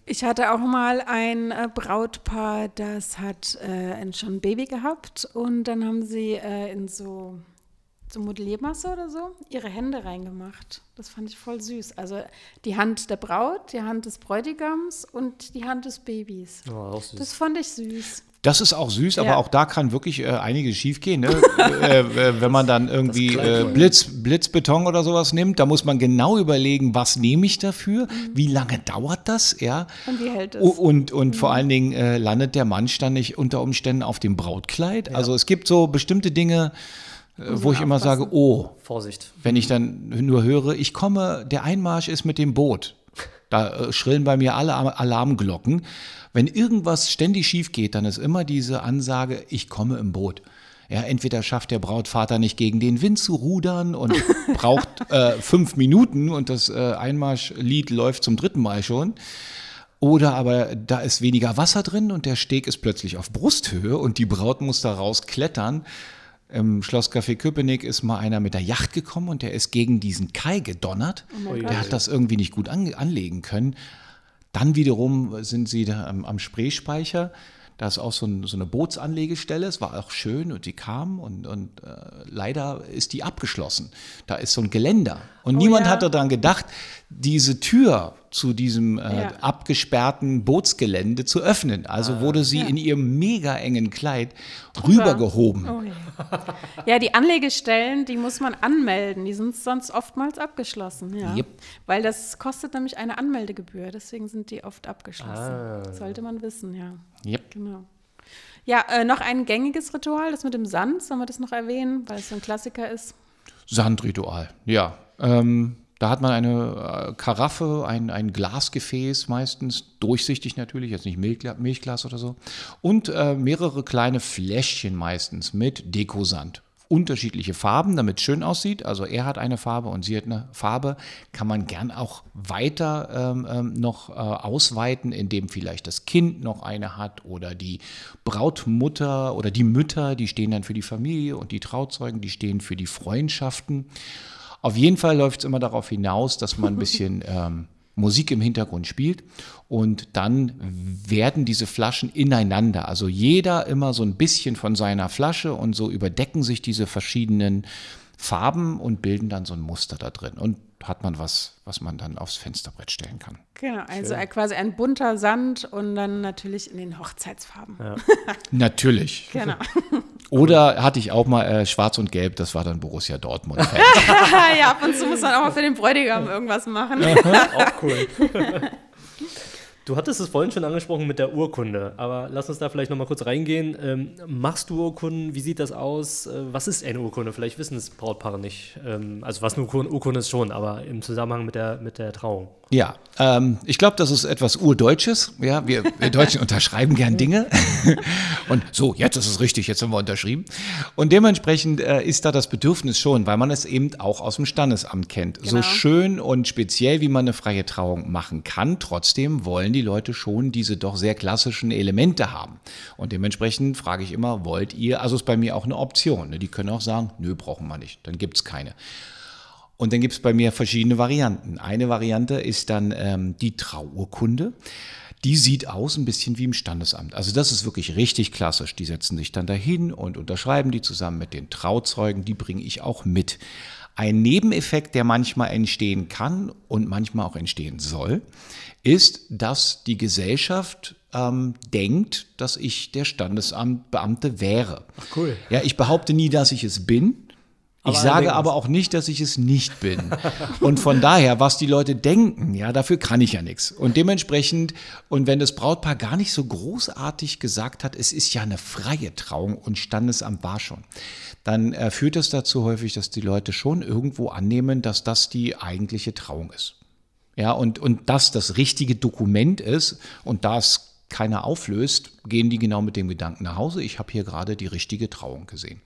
Ich hatte auch mal ein äh, Brautpaar, das hat äh, schon ein Baby gehabt und dann haben sie äh, in so so Modelliermasse oder so, ihre Hände reingemacht. Das fand ich voll süß. Also die Hand der Braut, die Hand des Bräutigams und die Hand des Babys. Oh, das fand ich süß. Das ist auch süß, ja. aber auch da kann wirklich äh, einiges schiefgehen. Ne? [laughs] äh, äh, wenn man dann irgendwie äh, Blitz, Blitzbeton oder sowas nimmt, da muss man genau überlegen, was nehme ich dafür, mhm. wie lange dauert das, ja? Und wie hält es? Und, und mhm. vor allen Dingen äh, landet der Mann dann nicht unter Umständen auf dem Brautkleid. Ja. Also es gibt so bestimmte Dinge, äh, wo ich immer sage, oh, Vorsicht. Wenn ich dann nur höre, ich komme, der Einmarsch ist mit dem Boot. Da äh, schrillen bei mir alle Alarmglocken. Wenn irgendwas ständig schief geht, dann ist immer diese Ansage, ich komme im Boot. Ja, entweder schafft der Brautvater nicht gegen den Wind zu rudern und [laughs] braucht äh, fünf Minuten und das äh, Einmarschlied läuft zum dritten Mal schon. Oder aber da ist weniger Wasser drin und der Steg ist plötzlich auf Brusthöhe und die Braut muss da rausklettern. Im Schloss Café Köpenick ist mal einer mit der Yacht gekommen und der ist gegen diesen Kai gedonnert. Oh der Gott. hat das irgendwie nicht gut an, anlegen können. Dann wiederum sind sie da am, am Spreespeicher. Da ist auch so, ein, so, eine Bootsanlegestelle. Es war auch schön und die kam und, und äh, leider ist die abgeschlossen. Da ist so ein Geländer. Und oh niemand ja. hatte daran gedacht, diese Tür zu diesem äh, ja. abgesperrten Bootsgelände zu öffnen. Also ah, wurde sie ja. in ihrem mega engen Kleid rübergehoben. Oh, ja. ja. die Anlegestellen, die muss man anmelden. Die sind sonst oftmals abgeschlossen. Ja. Yep. Weil das kostet nämlich eine Anmeldegebühr. Deswegen sind die oft abgeschlossen. Ah. Sollte man wissen, ja. Yep. Genau. Ja, äh, noch ein gängiges Ritual, das mit dem Sand. Sollen wir das noch erwähnen, weil es so ein Klassiker ist? Sandritual, ja. Ähm, da hat man eine äh, Karaffe, ein, ein Glasgefäß meistens, durchsichtig natürlich, jetzt nicht Milchglas, Milchglas oder so, und äh, mehrere kleine Fläschchen meistens mit Dekosand. Unterschiedliche Farben, damit es schön aussieht. Also er hat eine Farbe und sie hat eine Farbe. Kann man gern auch weiter ähm, ähm, noch äh, ausweiten, indem vielleicht das Kind noch eine hat oder die Brautmutter oder die Mütter, die stehen dann für die Familie und die Trauzeugen, die stehen für die Freundschaften. Auf jeden Fall läuft es immer darauf hinaus, dass man ein [laughs] bisschen ähm, Musik im Hintergrund spielt und dann werden diese Flaschen ineinander. Also jeder immer so ein bisschen von seiner Flasche und so überdecken sich diese verschiedenen Farben und bilden dann so ein Muster da drin. Und hat man was, was man dann aufs Fensterbrett stellen kann. Genau, also Schön. quasi ein bunter Sand und dann natürlich in den Hochzeitsfarben. Ja. [laughs] natürlich. Genau. [laughs] Oder hatte ich auch mal äh, Schwarz und Gelb, das war dann Borussia Dortmund. [laughs] ja, ab und zu muss man auch mal für den Bräutigam irgendwas machen. auch cool. Du hattest es vorhin schon angesprochen mit der Urkunde, aber lass uns da vielleicht nochmal kurz reingehen. Ähm, machst du Urkunden? Wie sieht das aus? Äh, was ist eine Urkunde? Vielleicht wissen es Brautpaare nicht. Ähm, also was eine Urkunde ist schon, aber im Zusammenhang mit der, mit der Trauung. Ja, ähm, ich glaube, das ist etwas Urdeutsches. Ja, wir, wir Deutschen [laughs] unterschreiben gern Dinge. [laughs] und so, jetzt ist es richtig, jetzt haben wir unterschrieben. Und dementsprechend äh, ist da das Bedürfnis schon, weil man es eben auch aus dem Standesamt kennt. Genau. So schön und speziell, wie man eine freie Trauung machen kann, trotzdem wollen die Leute schon diese doch sehr klassischen Elemente haben. Und dementsprechend frage ich immer, wollt ihr, also ist bei mir auch eine Option. Ne? Die können auch sagen, nö, brauchen wir nicht, dann gibt es keine. Und dann gibt es bei mir verschiedene Varianten. Eine Variante ist dann ähm, die Trauurkunde. Die sieht aus ein bisschen wie im Standesamt. Also das ist wirklich richtig klassisch. Die setzen sich dann dahin und unterschreiben die zusammen mit den Trauzeugen. Die bringe ich auch mit. Ein Nebeneffekt, der manchmal entstehen kann und manchmal auch entstehen soll, ist, dass die Gesellschaft ähm, denkt, dass ich der Standesamtbeamte wäre. Ach cool. Ja, ich behaupte nie, dass ich es bin ich sage aber auch nicht, dass ich es nicht bin. und von daher, was die Leute denken, ja, dafür kann ich ja nichts. Und dementsprechend, und wenn das Brautpaar gar nicht so großartig gesagt hat, es ist ja eine freie Trauung und Standesamt war schon, dann äh, führt das dazu häufig, dass die Leute schon irgendwo annehmen, dass das die eigentliche Trauung ist. Ja, und, und das das richtige Dokument ist und das keiner auflöst, gehen die genau mit dem Gedanken nach Hause, ich habe hier gerade die richtige Trauung gesehen.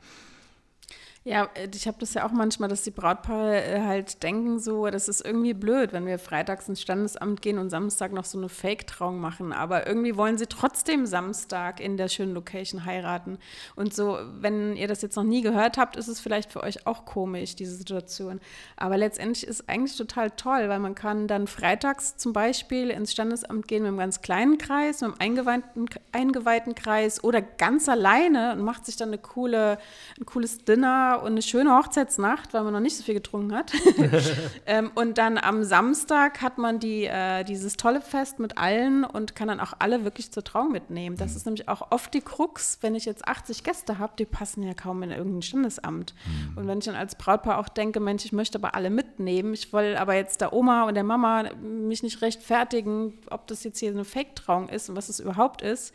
Ja, äh, ich habe das ja auch manchmal, dass die Brautpaare äh, halt denken so, das ist irgendwie blöd, wenn wir freitags ins Standesamt gehen und Samstag noch so eine Fake-Trauung machen. Aber irgendwie wollen sie trotzdem Samstag in der schönen Location heiraten. Und so, wenn ihr das jetzt noch nie gehört habt, ist es vielleicht für euch auch komisch, diese Situation. Aber letztendlich ist es eigentlich total toll, weil man kann dann freitags zum Beispiel ins Standesamt gehen mit einem ganz kleinen Kreis, mit einem eingeweihten, eingeweihten Kreis oder ganz alleine und macht sich dann eine coole, ein cooles Dinner und eine schöne Hochzeitsnacht, weil man noch nicht so viel getrunken hat. [laughs] ähm, und dann am Samstag hat man die, äh, dieses tolle Fest mit allen und kann dann auch alle wirklich zur Trauung mitnehmen. Das mhm. ist nämlich auch oft die Krux, wenn ich jetzt 80 Gäste habe, die passen ja kaum in irgendein Standesamt. Mhm. Und wenn ich dann als Brautpaar auch denke, Mensch, ich möchte aber alle mitnehmen, ich will aber jetzt der Oma und der Mama mich nicht rechtfertigen, ob das jetzt hier eine Fake-Trauung ist und was es überhaupt ist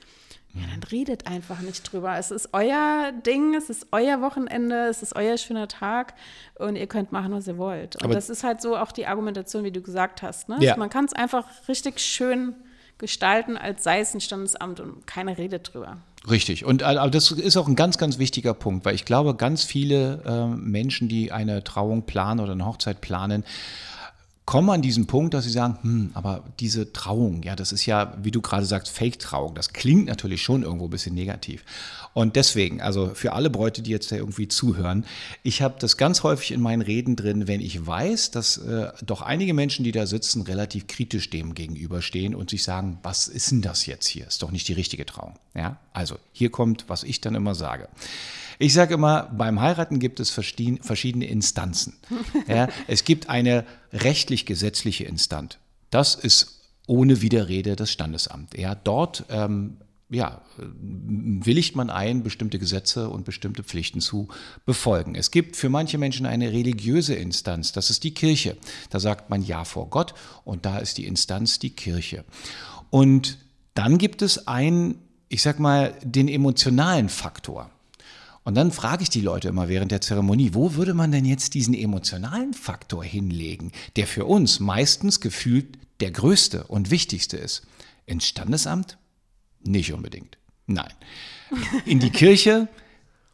ja, dann redet einfach nicht drüber. Es ist euer Ding, es ist euer Wochenende, es ist euer schöner Tag und ihr könnt machen, was ihr wollt. Und Aber das ist halt so auch die Argumentation, wie du gesagt hast. Ne? Ja. Man kann es einfach richtig schön gestalten, als sei es ein Standesamt und keiner redet drüber. Richtig. Und äh, aber das ist auch ein ganz, ganz wichtiger Punkt, weil ich glaube, ganz viele äh, Menschen, die eine Trauung planen oder eine Hochzeit planen, kommen an diesen Punkt, dass sie sagen, hm, aber diese Trauung, ja, das ist ja, wie du gerade sagst, Fake-Trauung. Das klingt natürlich schon irgendwo ein bisschen negativ. Und deswegen, also für alle Bräute, die jetzt da irgendwie zuhören, ich habe das ganz häufig in meinen Reden drin, wenn ich weiß, dass äh, doch einige Menschen, die da sitzen, relativ kritisch dem gegenüberstehen und sich sagen, was ist denn das jetzt hier? Ist doch nicht die richtige Trauung. Ja, also hier kommt, was ich dann immer sage. Ich sage immer, beim Heiraten gibt es verschiedene Instanzen. [laughs] Ja, es gibt eine rechtlich-gesetzliche Instanz. Das ist ohne Widerrede das Standesamt. Ja, dort ähm, ja, willigt man ein, bestimmte Gesetze und bestimmte Pflichten zu befolgen. Es gibt für manche Menschen eine religiöse Instanz, das ist die Kirche. Da sagt man Ja vor Gott und da ist die Instanz die Kirche. Und dann gibt es einen, ich sag mal, den emotionalen Faktor. Und dann frage ich die Leute immer während der Zeremonie, wo würde man denn jetzt diesen emotionalen Faktor hinlegen, der für uns meistens gefühlt der größte und wichtigste ist? Ins Standesamt? Nicht unbedingt. Nein. In die Kirche?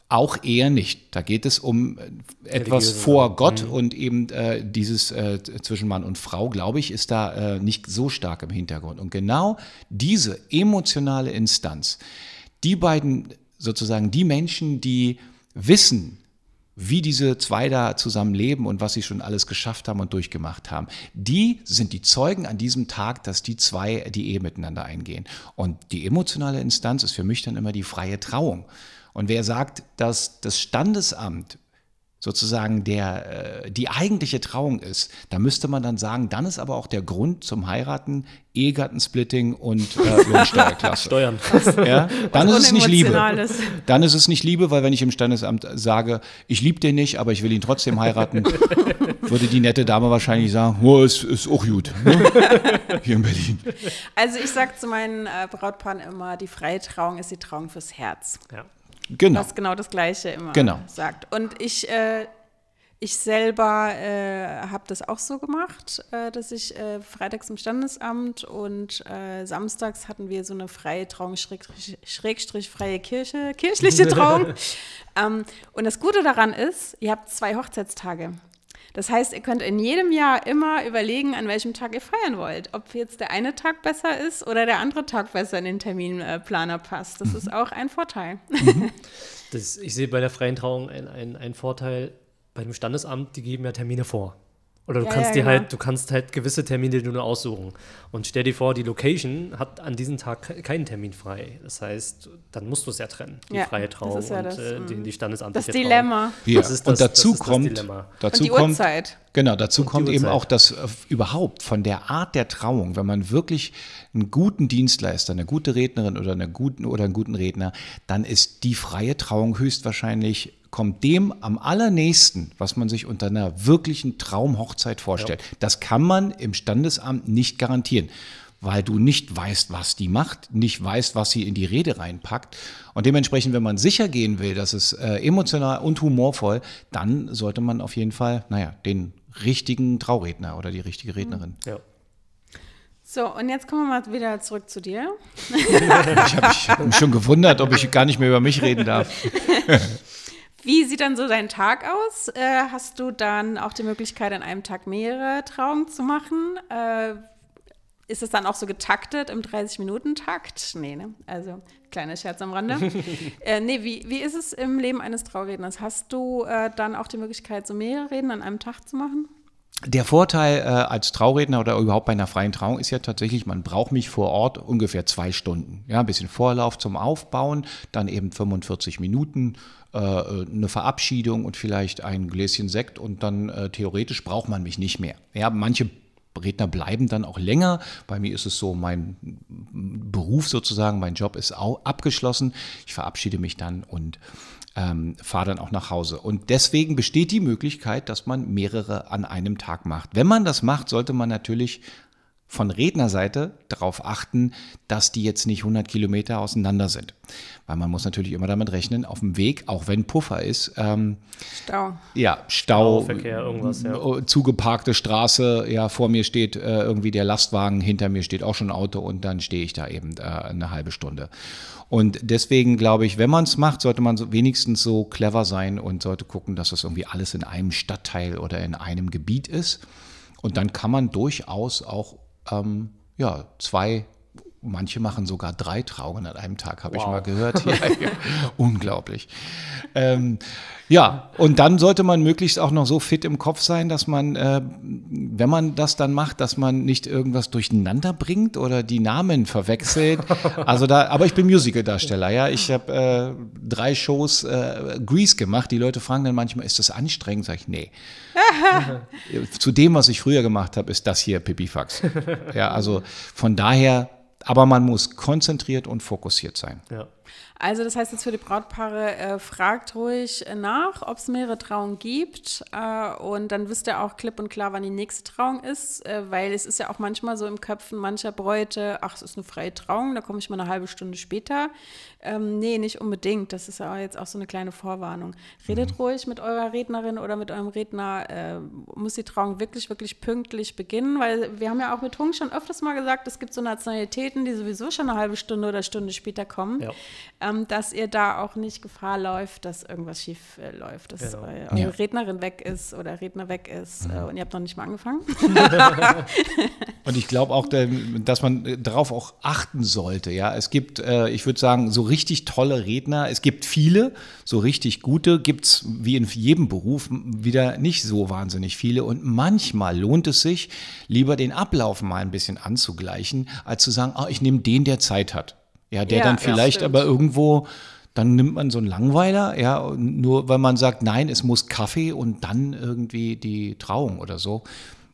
Auch eher nicht. Da geht es um äh, etwas Religiöse. vor Gott mhm. und eben äh, dieses äh, zwischen Mann und Frau, glaube ich, ist da äh, nicht so stark im Hintergrund. Und genau diese emotionale Instanz, die beiden sozusagen die Menschen, die wissen, wie diese zwei da zusammen leben und was sie schon alles geschafft haben und durchgemacht haben. Die sind die Zeugen an diesem Tag, dass die zwei die Ehe miteinander eingehen. Und die emotionale Instanz ist für mich dann immer die freie Trauung. Und wer sagt, dass das Standesamt sozusagen der, äh, die eigentliche Trauung ist, da müsste man dann sagen, dann ist aber auch der Grund zum Heiraten Ehegattensplitting und äh, [laughs] Lohnsteuerklasse. Steuern. Ja? Dann ist es nicht Liebe. Dann ist es nicht Liebe, weil wenn ich im Standesamt sage, ich liebe den nicht, aber ich will ihn trotzdem heiraten, [laughs] würde die nette Dame wahrscheinlich sagen, oh, ist, ist auch gut. Ne? [laughs] Hier in Berlin. Also ich sage zu meinen äh, Brautpaaren immer, die freie Trauung ist die Trauung fürs Herz. Ja genau. was genau das Gleiche immer genau. sagt. Und ich, äh, ich selber äh, habe das auch so gemacht, äh, dass ich äh, freitags im Standesamt und äh, samstags hatten wir so eine freie Trauung, Schrägstrich, Schrägstrich freie Kirche, kirchliche [laughs] Trauung. ähm, und das Gute daran ist, ihr habt zwei Hochzeitstage. Das heißt, ihr könnt in jedem Jahr immer überlegen, an welchem Tag ihr feiern wollt. Ob jetzt der eine Tag besser ist oder der andere Tag besser in den Terminplaner passt. Das ist mhm. auch ein Vorteil. Mhm. [laughs] Das, ich sehe bei der freien Trauung einen ein Vorteil. Bei dem Standesamt, die geben ja Termine vor. Oder du ja, kannst ja, dir halt, genau. halt, du kannst halt gewisse Termine nur aussuchen. Und stell dir vor, die Location hat an diesem Tag keinen Termin frei. Das heißt, dann musst du es ja trennen, die ja, freie Trauung und das, äh, die, mhm. die standesamtliche Das Dilemma. Das das, und dazu kommt, dazu und die kommt, Uhrzeit. Genau, dazu und kommt eben auch das äh, überhaupt von der Art der Trauung, wenn man wirklich einen guten Dienstleister, eine gute Rednerin oder, eine guten, oder einen guten Redner, dann ist die freie Trauung höchstwahrscheinlich kommt dem am allernächsten, was man sich unter einer wirklichen Traumhochzeit vorstellt. Ja. Das kann man im Standesamt nicht garantieren weil du nicht weißt, was die macht, nicht weißt, was sie in die Rede reinpackt. Und dementsprechend, wenn man sicher gehen will, dass es äh, emotional und humorvoll, dann sollte man auf jeden Fall, naja, den richtigen Trauredner oder die richtige Rednerin. Ja. So, und jetzt kommen wir mal wieder zurück zu dir. [laughs] ich habe mich schon gewundert, ob ich gar nicht mehr über mich reden darf. [laughs] Wie sieht dann so dein Tag aus? Äh, hast du dann auch die Möglichkeit, an einem Tag mehrere Trauungen zu machen? Äh, ist es dann auch so getaktet im 30-Minuten-Takt? Nee, ne? Also, kleiner Scherz am Rande. [laughs] äh, nee, wie, wie ist es im Leben eines Trauredners? Hast du äh, dann auch die Möglichkeit, so mehrere Reden an einem Tag zu machen? der Vorteil äh, als Trauredner oder überhaupt bei einer freien Trauung ist ja tatsächlich, man braucht mich vor Ort ungefähr zwei Stunden. Ja, ein bisschen Vorlauf zum Aufbauen, dann eben 45 Minuten, äh, äh, eine Verabschiedung und vielleicht ein Gläschen Sekt und dann äh, theoretisch braucht man mich nicht mehr. Ja, manche Redner bleiben dann auch länger. Bei mir ist es so, mein Beruf sozusagen, mein Job ist auch abgeschlossen. Ich verabschiede mich dann und ähm, fahre dann auch nach Hause. Und deswegen besteht die Möglichkeit, dass man mehrere an einem Tag macht. Wenn man das macht, sollte man natürlich von Rednerseite darauf achten, dass die jetzt nicht 100 Kilometer auseinander sind. Weil man muss natürlich immer damit rechnen, auf dem Weg, auch wenn Puffer ist. Ähm, Stau. Ja, Stau. Verkehr, irgendwas, ja. Äh, zugeparkte Straße, ja, vor mir steht äh, irgendwie der Lastwagen, hinter mir steht auch schon ein Auto und dann stehe ich da eben äh, eine halbe Stunde. Und deswegen glaube ich, wenn man es macht, sollte man so wenigstens so clever sein und sollte gucken, dass das irgendwie alles in einem Stadtteil oder in einem Gebiet ist. Und dann kann man durchaus auch ähm, ja, zwei Manche machen sogar drei Trauungen an einem Tag, habe wow. ich mal gehört. [laughs] Ja, ja. Unglaublich. Ähm, ja, und dann sollte man möglichst auch noch so fit im Kopf sein, dass man, äh, wenn man das dann macht, dass man nicht irgendwas durcheinander bringt oder die Namen verwechselt. [laughs] Also da, aber ich bin Musical-Darsteller, ja. Ich habe äh, drei Shows äh, Grease gemacht. Die Leute fragen dann manchmal, ist das anstrengend? Sag ich, nee. [laughs] Zu dem, was ich früher gemacht habe, ist das hier Pipifax. Ja, also von daher aber man muss konzentriert und fokussiert sein. Ja. Also das heißt jetzt für die Brautpaare, äh, fragt ruhig nach, ob es mehrere Trauungen gibt äh, und dann wisst ihr auch klipp und klar, wann die nächste Trauung ist, äh, weil es ist ja auch manchmal so im Köpfen mancher Bräute, ach, es ist eine freie Trauung, da komme ich mal eine halbe Stunde später. Ähm, nee, nicht unbedingt. Das ist ja jetzt auch so eine kleine Vorwarnung. Redet mhm. ruhig mit eurer Rednerin oder mit eurem Redner. Äh, muss die Trauung wirklich, wirklich pünktlich beginnen? Weil wir haben ja auch mit Hung schon öfters mal gesagt, es gibt so Nationalitäten, die sowieso schon eine halbe Stunde oder Stunde später kommen, ja. ähm, dass ihr da auch nicht Gefahr läuft, dass irgendwas schief äh, läuft, dass genau. Äh, eure ja. Rednerin weg ist oder Redner weg ist äh, mhm. äh, und ihr habt noch nicht mal angefangen. [laughs] und ich glaube auch, dass man äh, darauf auch achten sollte. Ja, es gibt, ich würde sagen, so richtig tolle Redner, es gibt viele, so richtig gute gibt es wie in jedem Beruf wieder nicht so wahnsinnig viele. Und manchmal lohnt es sich, lieber den Ablauf mal ein bisschen anzugleichen, als zu sagen, oh, ich nehme den, der Zeit hat. Ja, der ja, dann vielleicht ja, aber irgendwo dann nimmt man so einen Langweiler, ja, nur weil man sagt, nein, es muss Kaffee und dann irgendwie die Trauung oder so.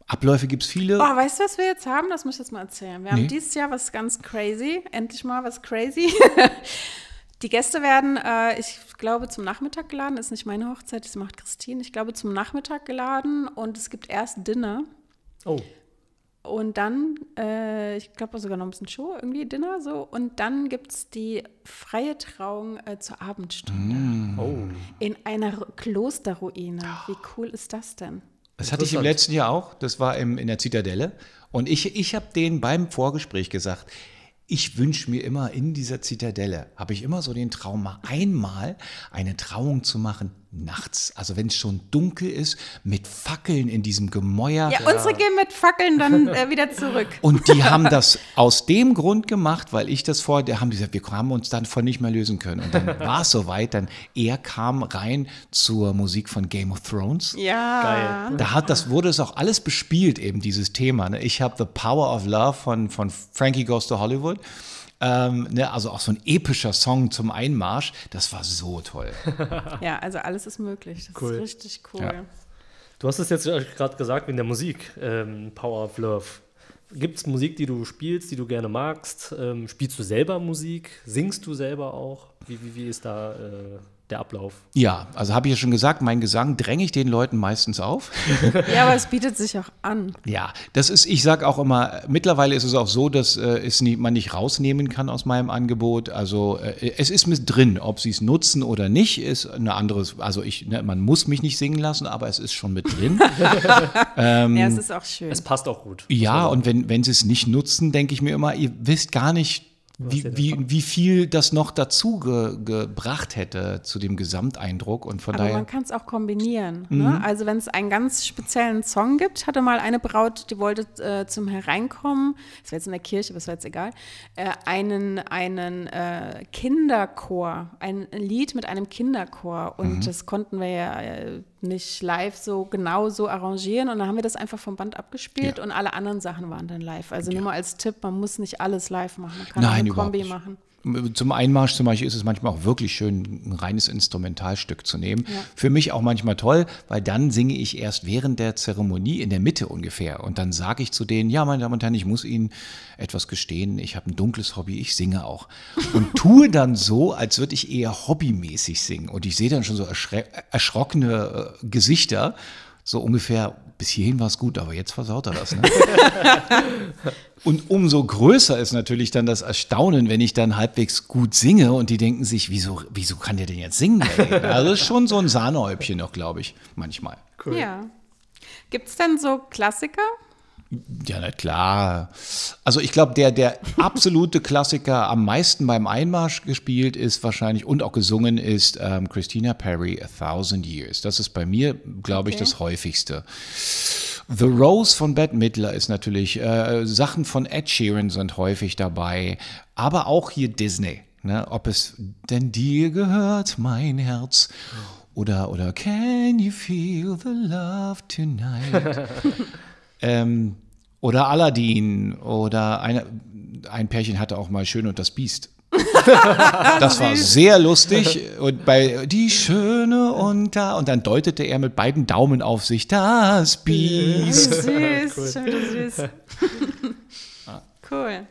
Abläufe gibt es viele. Oh, weißt du, was wir jetzt haben? Das muss ich jetzt mal erzählen. Wir nee. haben dieses Jahr was ganz crazy. Endlich mal was crazy. [laughs] Die Gäste werden, äh, ich glaube, zum Nachmittag geladen. Das ist nicht meine Hochzeit, das macht Christine. Ich glaube, zum Nachmittag geladen und es gibt erst Dinner. Oh. Und dann, äh, ich glaube sogar noch ein bisschen Show, irgendwie Dinner so. Und dann gibt es die freie Trauung äh, zur Abendstunde. Mm. Oh. In einer Klosterruine. Ah. Wie cool ist das denn? Das hatte ich im letzten Jahr auch. Das war im, in der Zitadelle. Und ich, ich habe denen beim Vorgespräch gesagt, ich wünsche mir immer in dieser Zitadelle, habe ich immer so den Traum, mal einmal eine Trauung zu machen nachts, also wenn es schon dunkel ist, mit Fackeln in diesem Gemäuer. Ja, unsere gehen mit Fackeln dann äh, wieder zurück. [laughs] Und die haben das [laughs] aus dem Grund gemacht, weil ich das vorher, da haben die gesagt, wir haben uns dann von nicht mehr lösen können. Und dann [laughs] war es soweit, dann er kam rein zur Musik von Game of Thrones. Ja. Geil. Da hat das, wurde es auch alles bespielt, eben dieses Thema. Ne? Ich habe The Power of Love von, von Frankie Goes to Hollywood. Ähm, ne, also auch so ein epischer Song zum Einmarsch. Das war so toll. [laughs] ja, also alles ist möglich. Das cool. ist richtig cool. Ja. Du hast es jetzt gerade gesagt in der Musik, ähm, Power of Love. Gibt es Musik, die du spielst, die du gerne magst? Ähm, spielst du selber Musik? Singst du selber auch? Wie, wie, wie ist da äh, der Ablauf? Ja, also habe ich ja schon gesagt, mein Gesang dränge ich den Leuten meistens auf. [laughs] ja, aber es bietet sich auch an. Ja, das ist, ich sage auch immer, mittlerweile ist es auch so, dass äh, es nie, man nicht rausnehmen kann aus meinem Angebot. Also äh, es ist mit drin, ob sie es nutzen oder nicht, ist eine andere, also ich, ne, man muss mich nicht singen lassen, aber es ist schon mit drin. [laughs] ähm, ja, es ist auch schön. Es passt auch gut. Ja, und wenn, wenn sie es nicht nutzen, denke ich mir immer, ihr wisst gar nicht, wie, wie, wie viel das noch dazu ge, gebracht hätte zu dem Gesamteindruck und von Aber daher. Man kann es auch kombinieren. Ne? Mhm. Ne? Also wenn es einen ganz speziellen Song gibt, hatte mal eine Braut, die wollte äh, zum Hereinkommen, das war jetzt in der Kirche, aber das war jetzt egal, äh, einen, einen äh, Kinderchor, ein Lied mit einem Kinderchor und mhm. das konnten wir ja äh, nicht live so genau so arrangieren. Und dann haben wir das einfach vom Band abgespielt ja. und alle anderen Sachen waren dann live. Also ja. nur mal als Tipp, man muss nicht alles live machen. Man kann Nein, eine Kombi machen. Zum Einmarsch zum Beispiel ist es manchmal auch wirklich schön, ein reines Instrumentalstück zu nehmen. Ja. Für mich auch manchmal toll, weil dann singe ich erst während der Zeremonie in der Mitte ungefähr. Und dann sage ich zu denen, ja, meine Damen und Herren, ich muss Ihnen etwas gestehen, ich habe ein dunkles Hobby, ich singe auch. Und [laughs] tue dann so, als würde ich eher hobbymäßig singen. Und ich sehe dann schon so erschrockene äh, Gesichter so ungefähr, bis hierhin war es gut, aber jetzt versaut er das. Ne? [laughs] und umso größer ist natürlich dann das Erstaunen, wenn ich dann halbwegs gut singe und die denken sich, wieso, wieso kann der denn jetzt singen? Ey? [laughs] Also ist schon so ein Sahnehäubchen noch, glaube ich, manchmal. Cool. Ja. Gibt es denn so Klassiker, ja, na klar. Also ich glaube, der, der absolute Klassiker am meisten beim Einmarsch gespielt ist wahrscheinlich und auch gesungen ist ähm, Christina Perry, A Thousand Years. Das ist bei mir, glaube ich, okay. das häufigste. The Rose von Bette Midler ist natürlich, äh, Sachen von Ed Sheeran sind häufig dabei, aber auch hier Disney. Ne? Ob es denn dir gehört, mein Herz. Oh. Oder, oder Can you feel the love tonight? [laughs] Ähm, oder Aladdin oder eine, ein Pärchen hatte auch mal Schön und das Biest. [laughs] das war sehr lustig. Und bei Die Schöne und da. Und dann deutete er mit beiden Daumen auf sich das Biest. [laughs] süß, schon wieder süß. [laughs] cool.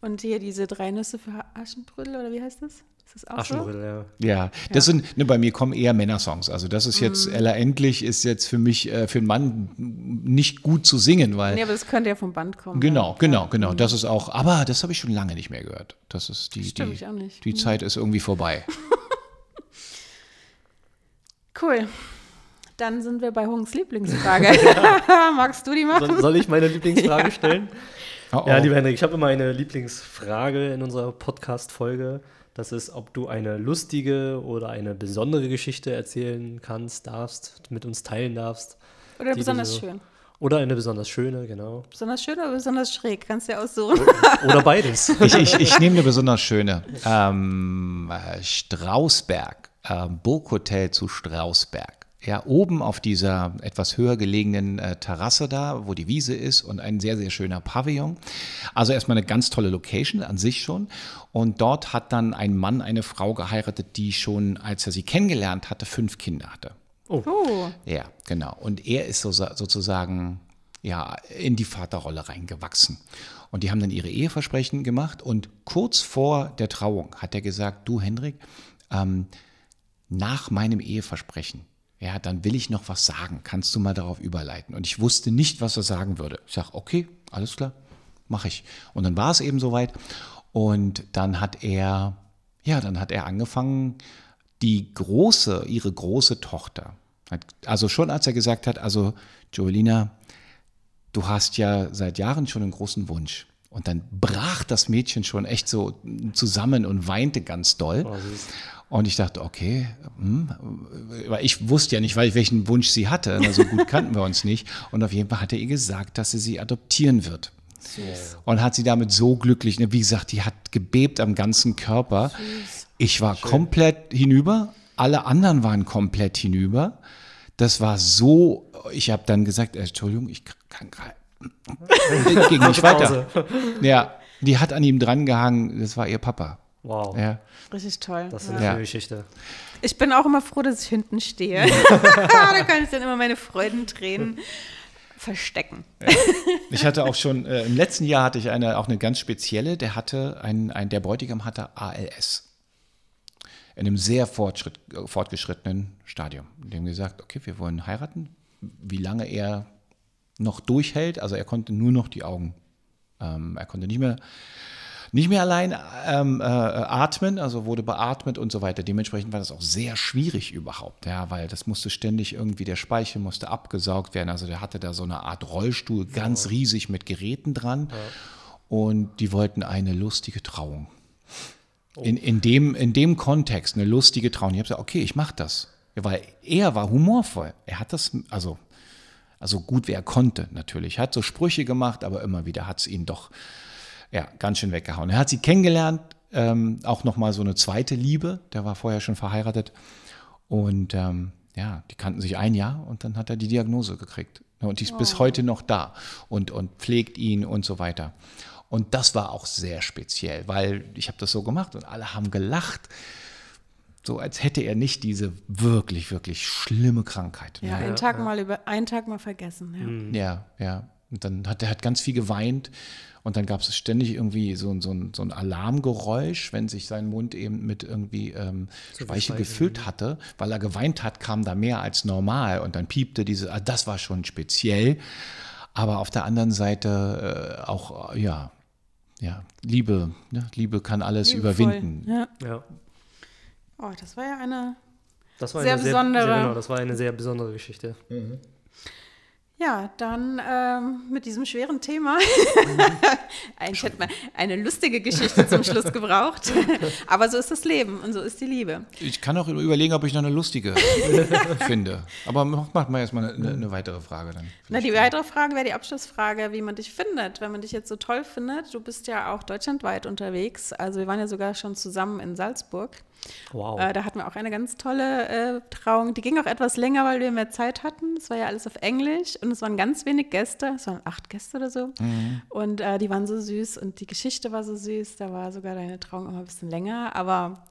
Und hier diese drei Nüsse für Aschenbrödel, oder wie heißt das? Ist das auch Aschenbrille, so? ja. ja. das ja. sind, ne, bei mir kommen eher Männersongs. Also das ist jetzt, mhm. Ella Endlich ist jetzt für mich, äh, für einen Mann nicht gut zu singen, weil. Nee, aber das könnte ja vom Band kommen. Ne? Genau, genau, ja. genau, genau. Mhm. Das ist auch, aber das habe ich schon lange nicht mehr gehört. Das ist die, Stimmt, die, die mhm. Zeit ist irgendwie vorbei. [laughs] cool. Dann sind wir bei Hungs Lieblingsfrage. [laughs] [laughs] Magst du die machen? Soll, ich meine Lieblingsfrage stellen? Oh oh. Ja, oh. lieber Henrik, ich habe immer eine Lieblingsfrage in unserer Podcast-Folge. Das ist, ob du eine lustige oder eine besondere Geschichte erzählen kannst, darfst, mit uns teilen darfst. Oder besonders so, schön. Oder eine besonders schöne, genau. Besonders schön oder besonders schräg, kannst du ja aussuchen. Oder beides. [laughs] ich, ich, ich nehme eine besonders schöne. Ähm, äh, Strausberg, ähm, Burghotel zu Strausberg ja oben auf dieser etwas höher gelegenen äh, Terrasse da, wo die Wiese ist und ein sehr, sehr schöner Pavillon. Also erstmal eine ganz tolle Location an sich schon. Und dort hat dann ein Mann eine Frau geheiratet, die schon, als er sie kennengelernt hatte, fünf Kinder hatte. Oh. oh. Ja, genau. Und er ist so, sozusagen ja, in die Vaterrolle reingewachsen. Und die haben dann ihre Eheversprechen gemacht. Und kurz vor der Trauung hat er gesagt, du Hendrik, ähm, nach meinem Eheversprechen ja, dann will ich noch was sagen. Kannst du mal darauf überleiten? Und ich wusste nicht, was er sagen würde. Ich sage, okay, alles klar, mache ich. Und dann war es eben soweit. Und dann hat er, ja, dann hat er angefangen, die große, ihre große Tochter. Also schon als er gesagt hat, also Joelina, du hast ja seit Jahren schon einen großen Wunsch. Und dann brach das Mädchen schon echt so zusammen und weinte ganz doll. Oh, und ich dachte, okay, hm, weil ich wusste ja nicht, weil, welchen Wunsch sie hatte. Also gut kannten wir uns nicht. Und auf jeden Fall hat er ihr gesagt, dass sie sie adoptieren wird. So. Und hat sie damit so glücklich, ne? wie gesagt, die hat gebebt am ganzen Körper. Süß. Ich war Schön. komplett hinüber, alle anderen waren komplett hinüber. Das war so, ich habe dann gesagt, äh, Entschuldigung, ich kann gerade [laughs] ging nicht weiter. Ja, die hat an ihm drangehangen, das war ihr Papa. Wow. Ja. Richtig toll. Das ist eine schöne Geschichte. Ich bin auch immer froh, dass ich hinten stehe. [laughs] [laughs] da kann ich dann immer meine Freudentränen verstecken. ich hatte auch schon, äh, im letzten Jahr hatte ich eine, auch eine ganz spezielle, der hatte, ein, ein, der Bräutigam hatte ALS. In einem sehr äh, fortgeschrittenen Stadium. Die haben gesagt, okay, wir wollen heiraten. Wie lange er noch durchhält, also er konnte nur noch die Augen, ähm, er konnte nicht mehr nicht mehr allein ähm, äh, atmen, also wurde beatmet und so weiter. Dementsprechend war das auch sehr schwierig überhaupt, ja, weil das musste ständig irgendwie, der Speichel musste abgesaugt werden. Also der hatte da so eine Art Rollstuhl, ganz ja. riesig mit Geräten dran. Ja. Und die wollten eine lustige Trauung. Oh. In, in, dem, in dem Kontext eine lustige Trauung. Ich habe gesagt, okay, ich mache das. Weil er war humorvoll. Er hat das, also also gut wie er konnte natürlich. Hat so Sprüche gemacht, aber immer wieder hat es ihn doch ja, ganz schön weggehauen. Er hat sie kennengelernt, ähm, auch nochmal so eine zweite Liebe, der war vorher schon verheiratet. Und ähm, ja, die kannten sich ein Jahr und dann hat er die Diagnose gekriegt. Ne, und die ist oh. bis heute noch da und, und pflegt ihn und so weiter. Und das war auch sehr speziell, weil ich habe das so gemacht und alle haben gelacht. So als hätte er nicht diese wirklich, wirklich schlimme Krankheit. Ja, ja. einen Tag ja. mal über einen Tag mal vergessen. Ja, mhm. ja. ja. Und dann hat er hat ganz viel geweint und dann gab es ständig irgendwie so, so, so ein Alarmgeräusch, wenn sich sein Mund eben mit irgendwie ähm, so Speichel gefüllt hatte. Weil er geweint hat, kam da mehr als normal. Und dann piepte diese, ah, das war schon speziell. Aber auf der anderen Seite äh, auch, äh, ja, ja, Liebe, ne? Liebe kann alles Liebevoll. überwinden. Ja. ja. Oh, das war ja eine das war sehr eine besondere. Sehr, genau, das war eine sehr besondere Geschichte. Mhm. Ja, dann ähm, mit diesem schweren Thema. [laughs] Eigentlich hätte man eine lustige Geschichte zum Schluss gebraucht. [laughs] Aber so ist das Leben und so ist die Liebe. Ich kann auch überlegen, ob ich noch eine lustige [laughs] finde. Aber macht mal erstmal eine, eine weitere Frage dann. Na, die weitere Frage wäre die Abschlussfrage, wie man dich findet. Wenn man dich jetzt so toll findet, du bist ja auch deutschlandweit unterwegs. Also wir waren ja sogar schon zusammen in Salzburg. Wow. Äh, da hatten wir auch eine ganz tolle äh, Trauung. Die ging auch etwas länger, weil wir mehr Zeit hatten. Es war ja alles auf Englisch und es waren ganz wenig Gäste. Es waren acht Gäste oder so. Mhm. Und äh, die waren so süß und die Geschichte war so süß. Da war sogar deine Trauung immer ein bisschen länger. Aber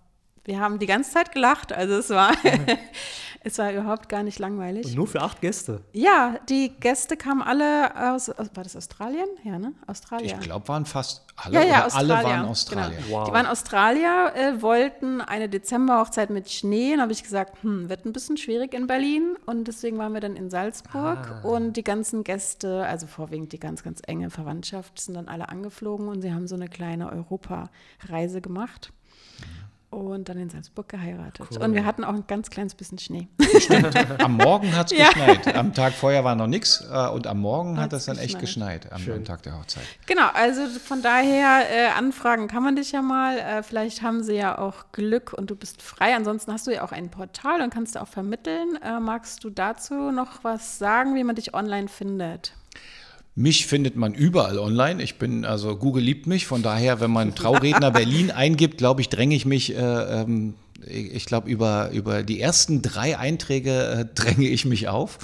wir haben die ganze Zeit gelacht, also es war, [laughs] es war überhaupt gar nicht langweilig. Und nur für acht Gäste? Ja, die Gäste kamen alle aus, war das Australien? Ja, ne? Australien. Ich glaube, waren fast alle, ja, ja, alle waren genau. Australier. Genau. Wow. Die waren Australier, äh, wollten eine Dezemberhochzeit mit Schnee. Dann habe ich gesagt, hm, wird ein bisschen schwierig in Berlin. Und deswegen waren wir dann in Salzburg. Ah. Und die ganzen Gäste, also vorwiegend die ganz, ganz enge Verwandtschaft, sind dann alle angeflogen und sie haben so eine kleine Europareise gemacht und dann in Salzburg geheiratet. Cool. Und wir hatten auch ein ganz kleines bisschen Schnee. Stimmt. Am Morgen hat es [laughs] ja. geschneit. Am Tag vorher war noch nichts äh, und am Morgen hat es dann geschneit. echt geschneit am, am, Tag der Hochzeit. Genau, also von daher äh, anfragen kann man dich ja mal. Äh, vielleicht haben sie ja auch Glück und du bist frei. Ansonsten hast du ja auch ein Portal und kannst da auch vermitteln. Äh, magst du dazu noch was sagen, wie man dich online findet? Mich findet man überall online. Ich bin, also Google liebt mich. Von daher, wenn man Trauredner Berlin eingibt, glaube ich, dränge ich mich äh, ähm, ich glaube, über, über die ersten drei Einträge äh, [laughs] dränge ich mich auf.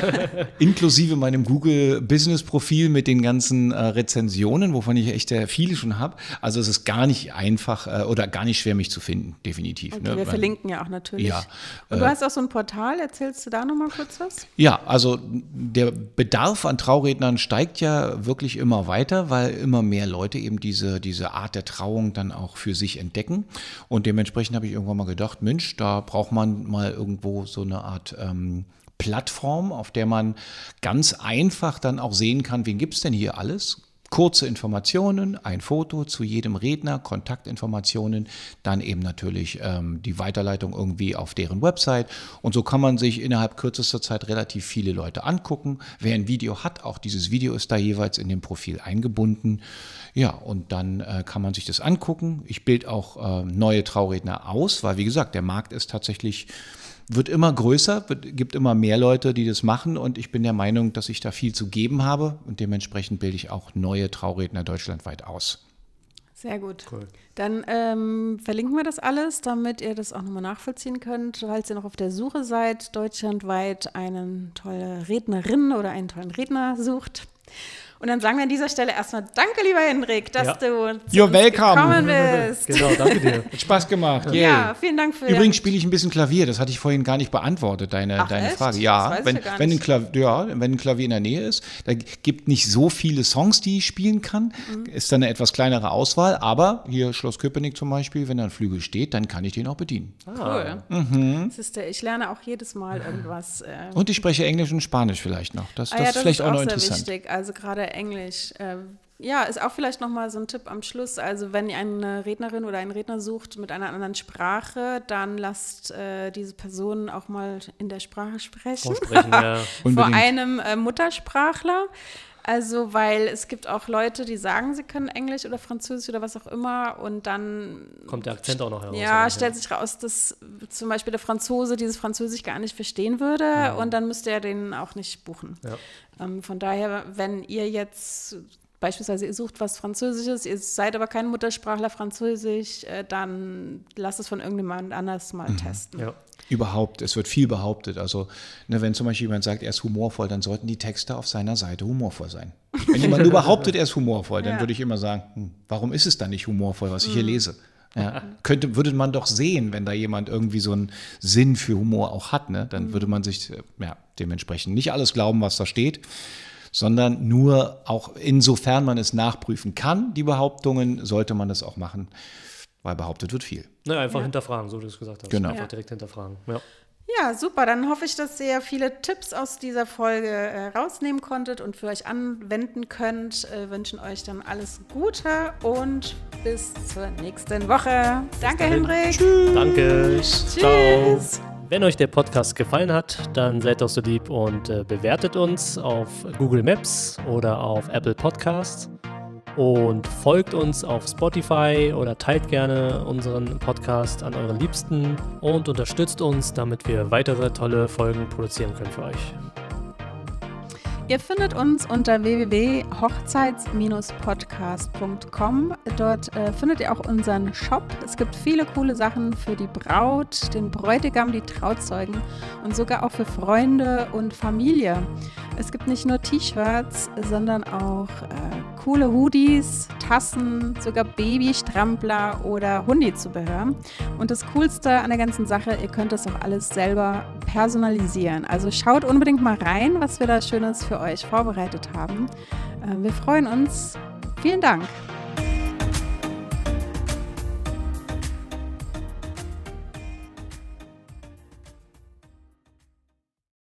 [laughs] Inklusive meinem Google Business Profil mit den ganzen äh, Rezensionen, wovon ich echt äh, viele schon habe. Also es ist gar nicht einfach äh, oder gar nicht schwer, mich zu finden, definitiv. Okay, ne? Wir verlinken ja auch natürlich. Ja, Und du äh, hast auch so ein Portal, erzählst du da nochmal kurz was? Ja, also der Bedarf an Traurednern steigt ja wirklich immer weiter, weil immer mehr Leute eben diese, diese Art der Trauung dann auch für sich entdecken. Und dementsprechend habe ich irgendwann mal gedacht, Mensch, da braucht man mal irgendwo so eine Art ähm, Plattform, auf der man ganz einfach dann auch sehen kann, wen gibt es denn hier alles? Kurze Informationen, ein Foto zu jedem Redner, Kontaktinformationen, dann eben natürlich ähm, die Weiterleitung irgendwie auf deren Website. Und so kann man sich innerhalb kürzester Zeit relativ viele Leute angucken. Wer ein Video hat, auch dieses Video ist da jeweils in dem Profil eingebunden. Ja, und dann äh, kann man sich das angucken. Ich bilde auch äh, neue Trauredner aus, weil wie gesagt, der Markt ist tatsächlich wird immer größer, wird, gibt immer mehr Leute, die das machen und ich bin der Meinung, dass ich da viel zu geben habe und dementsprechend bilde ich auch neue Trauredner deutschlandweit aus. Sehr gut. Cool. Dann ähm, verlinken wir das alles, damit ihr das auch nochmal nachvollziehen könnt. Falls ihr noch auf der Suche seid, deutschlandweit eine tolle Rednerin oder einen tollen Redner sucht. Und dann sagen wir an dieser Stelle erstmal Danke, lieber Henrik, dass ja. du zu You're gekommen genau, bist. Genau, danke dir. Hat Spaß gemacht. Yeah. Ja, vielen Dank für Übrigens spiele ich ein bisschen Klavier, das hatte ich vorhin gar nicht beantwortet, deine, Ach, deine echt? Frage. Ja, wenn, wenn, ein Klavier, ja, wenn ein Klavier in der Nähe ist, da gibt nicht so viele Songs, die ich spielen kann. Mhm. Ist dann eine etwas kleinere Auswahl, aber hier Schloss Köpenick zum Beispiel, wenn da ein Flügel steht, dann kann ich den auch bedienen. Ah. Cool. Mhm. Sister, ich lerne auch jedes Mal irgendwas. Ähm. Und ich ähm, spreche Englisch und Spanisch vielleicht noch. Das, ah das ah, ja, ist das vielleicht ist auch, auch noch interessant. Wichtig. Also gerade Englisch. Äh, ja, ist auch vielleicht nochmal so ein Tipp am Schluss. Also wenn ihr eine Rednerin oder einen Redner sucht mit einer anderen Sprache, dann lasst äh, diese Person auch mal in der Sprache sprechen. Vorsprechen, ja. [laughs] Vor einem äh, Muttersprachler. Also, weil es gibt auch Leute, die sagen, sie können Englisch oder Französisch oder was auch immer und dann. Kommt der Akzent auch noch heraus. Ja, stellt sich raus, dass zum Beispiel der Franzose dieses Französisch gar nicht verstehen würde ja. Mhm. und dann müsste er den auch nicht buchen. Ja. Ähm, von daher, wenn ihr jetzt Beispielsweise, ihr sucht was Französisches, ihr seid aber kein Muttersprachler Französisch, äh, dann lasst es von irgendjemand anders mal mhm. testen. Ja. Überhaupt, es wird viel behauptet. Also, ne, wenn zum Beispiel jemand sagt, er ist humorvoll, dann sollten die Texte auf seiner Seite humorvoll sein. [laughs] Wenn jemand nur behauptet, er ist humorvoll, dann ja. würde ich immer sagen, hm, warum ist es dann nicht humorvoll, was ich mhm. hier lese? Ja, könnte, würde man doch sehen, wenn da jemand irgendwie so einen Sinn für Humor auch hat, ne? dann mhm. würde man sich äh, ja, dementsprechend nicht alles glauben, was da steht sondern nur auch insofern man es nachprüfen kann, die Behauptungen, sollte man das auch machen, weil behauptet wird viel. Na, ne, einfach ja. hinterfragen, so wie du es gesagt hast. Genau. Einfach direkt hinterfragen. Ja. Ja, super. Dann hoffe ich, dass ihr viele Tipps aus dieser Folge äh, rausnehmen konntet und für euch anwenden könnt. Äh, wünschen euch dann alles Gute und bis zur nächsten Woche. Danke, Hendrik. Tschüss. Danke. Tschüss. Ciao. Wenn euch der Podcast gefallen hat, dann seid doch so lieb und äh, bewertet uns auf Google Maps oder auf Apple Podcasts und folgt uns auf Spotify oder teilt gerne unseren Podcast an euren Liebsten und unterstützt uns, damit wir weitere tolle Folgen produzieren können für euch. Ihr findet uns unter www.hochzeits-podcast.com. Dort äh, findet ihr auch unseren Shop. Es gibt viele coole Sachen für die Braut, den Bräutigam, die Trauzeugen und sogar auch für Freunde und Familie. Es gibt nicht nur T-Shirts, sondern auch äh, coole Hoodies, Tassen, sogar Babystrampler oder Hundizubehör. Und das Coolste an der ganzen Sache, ihr könnt das auch alles selber personalisieren. Also schaut unbedingt mal rein, was wir da Schönes für euch vorbereitet haben. Äh, wir freuen uns. Vielen Dank.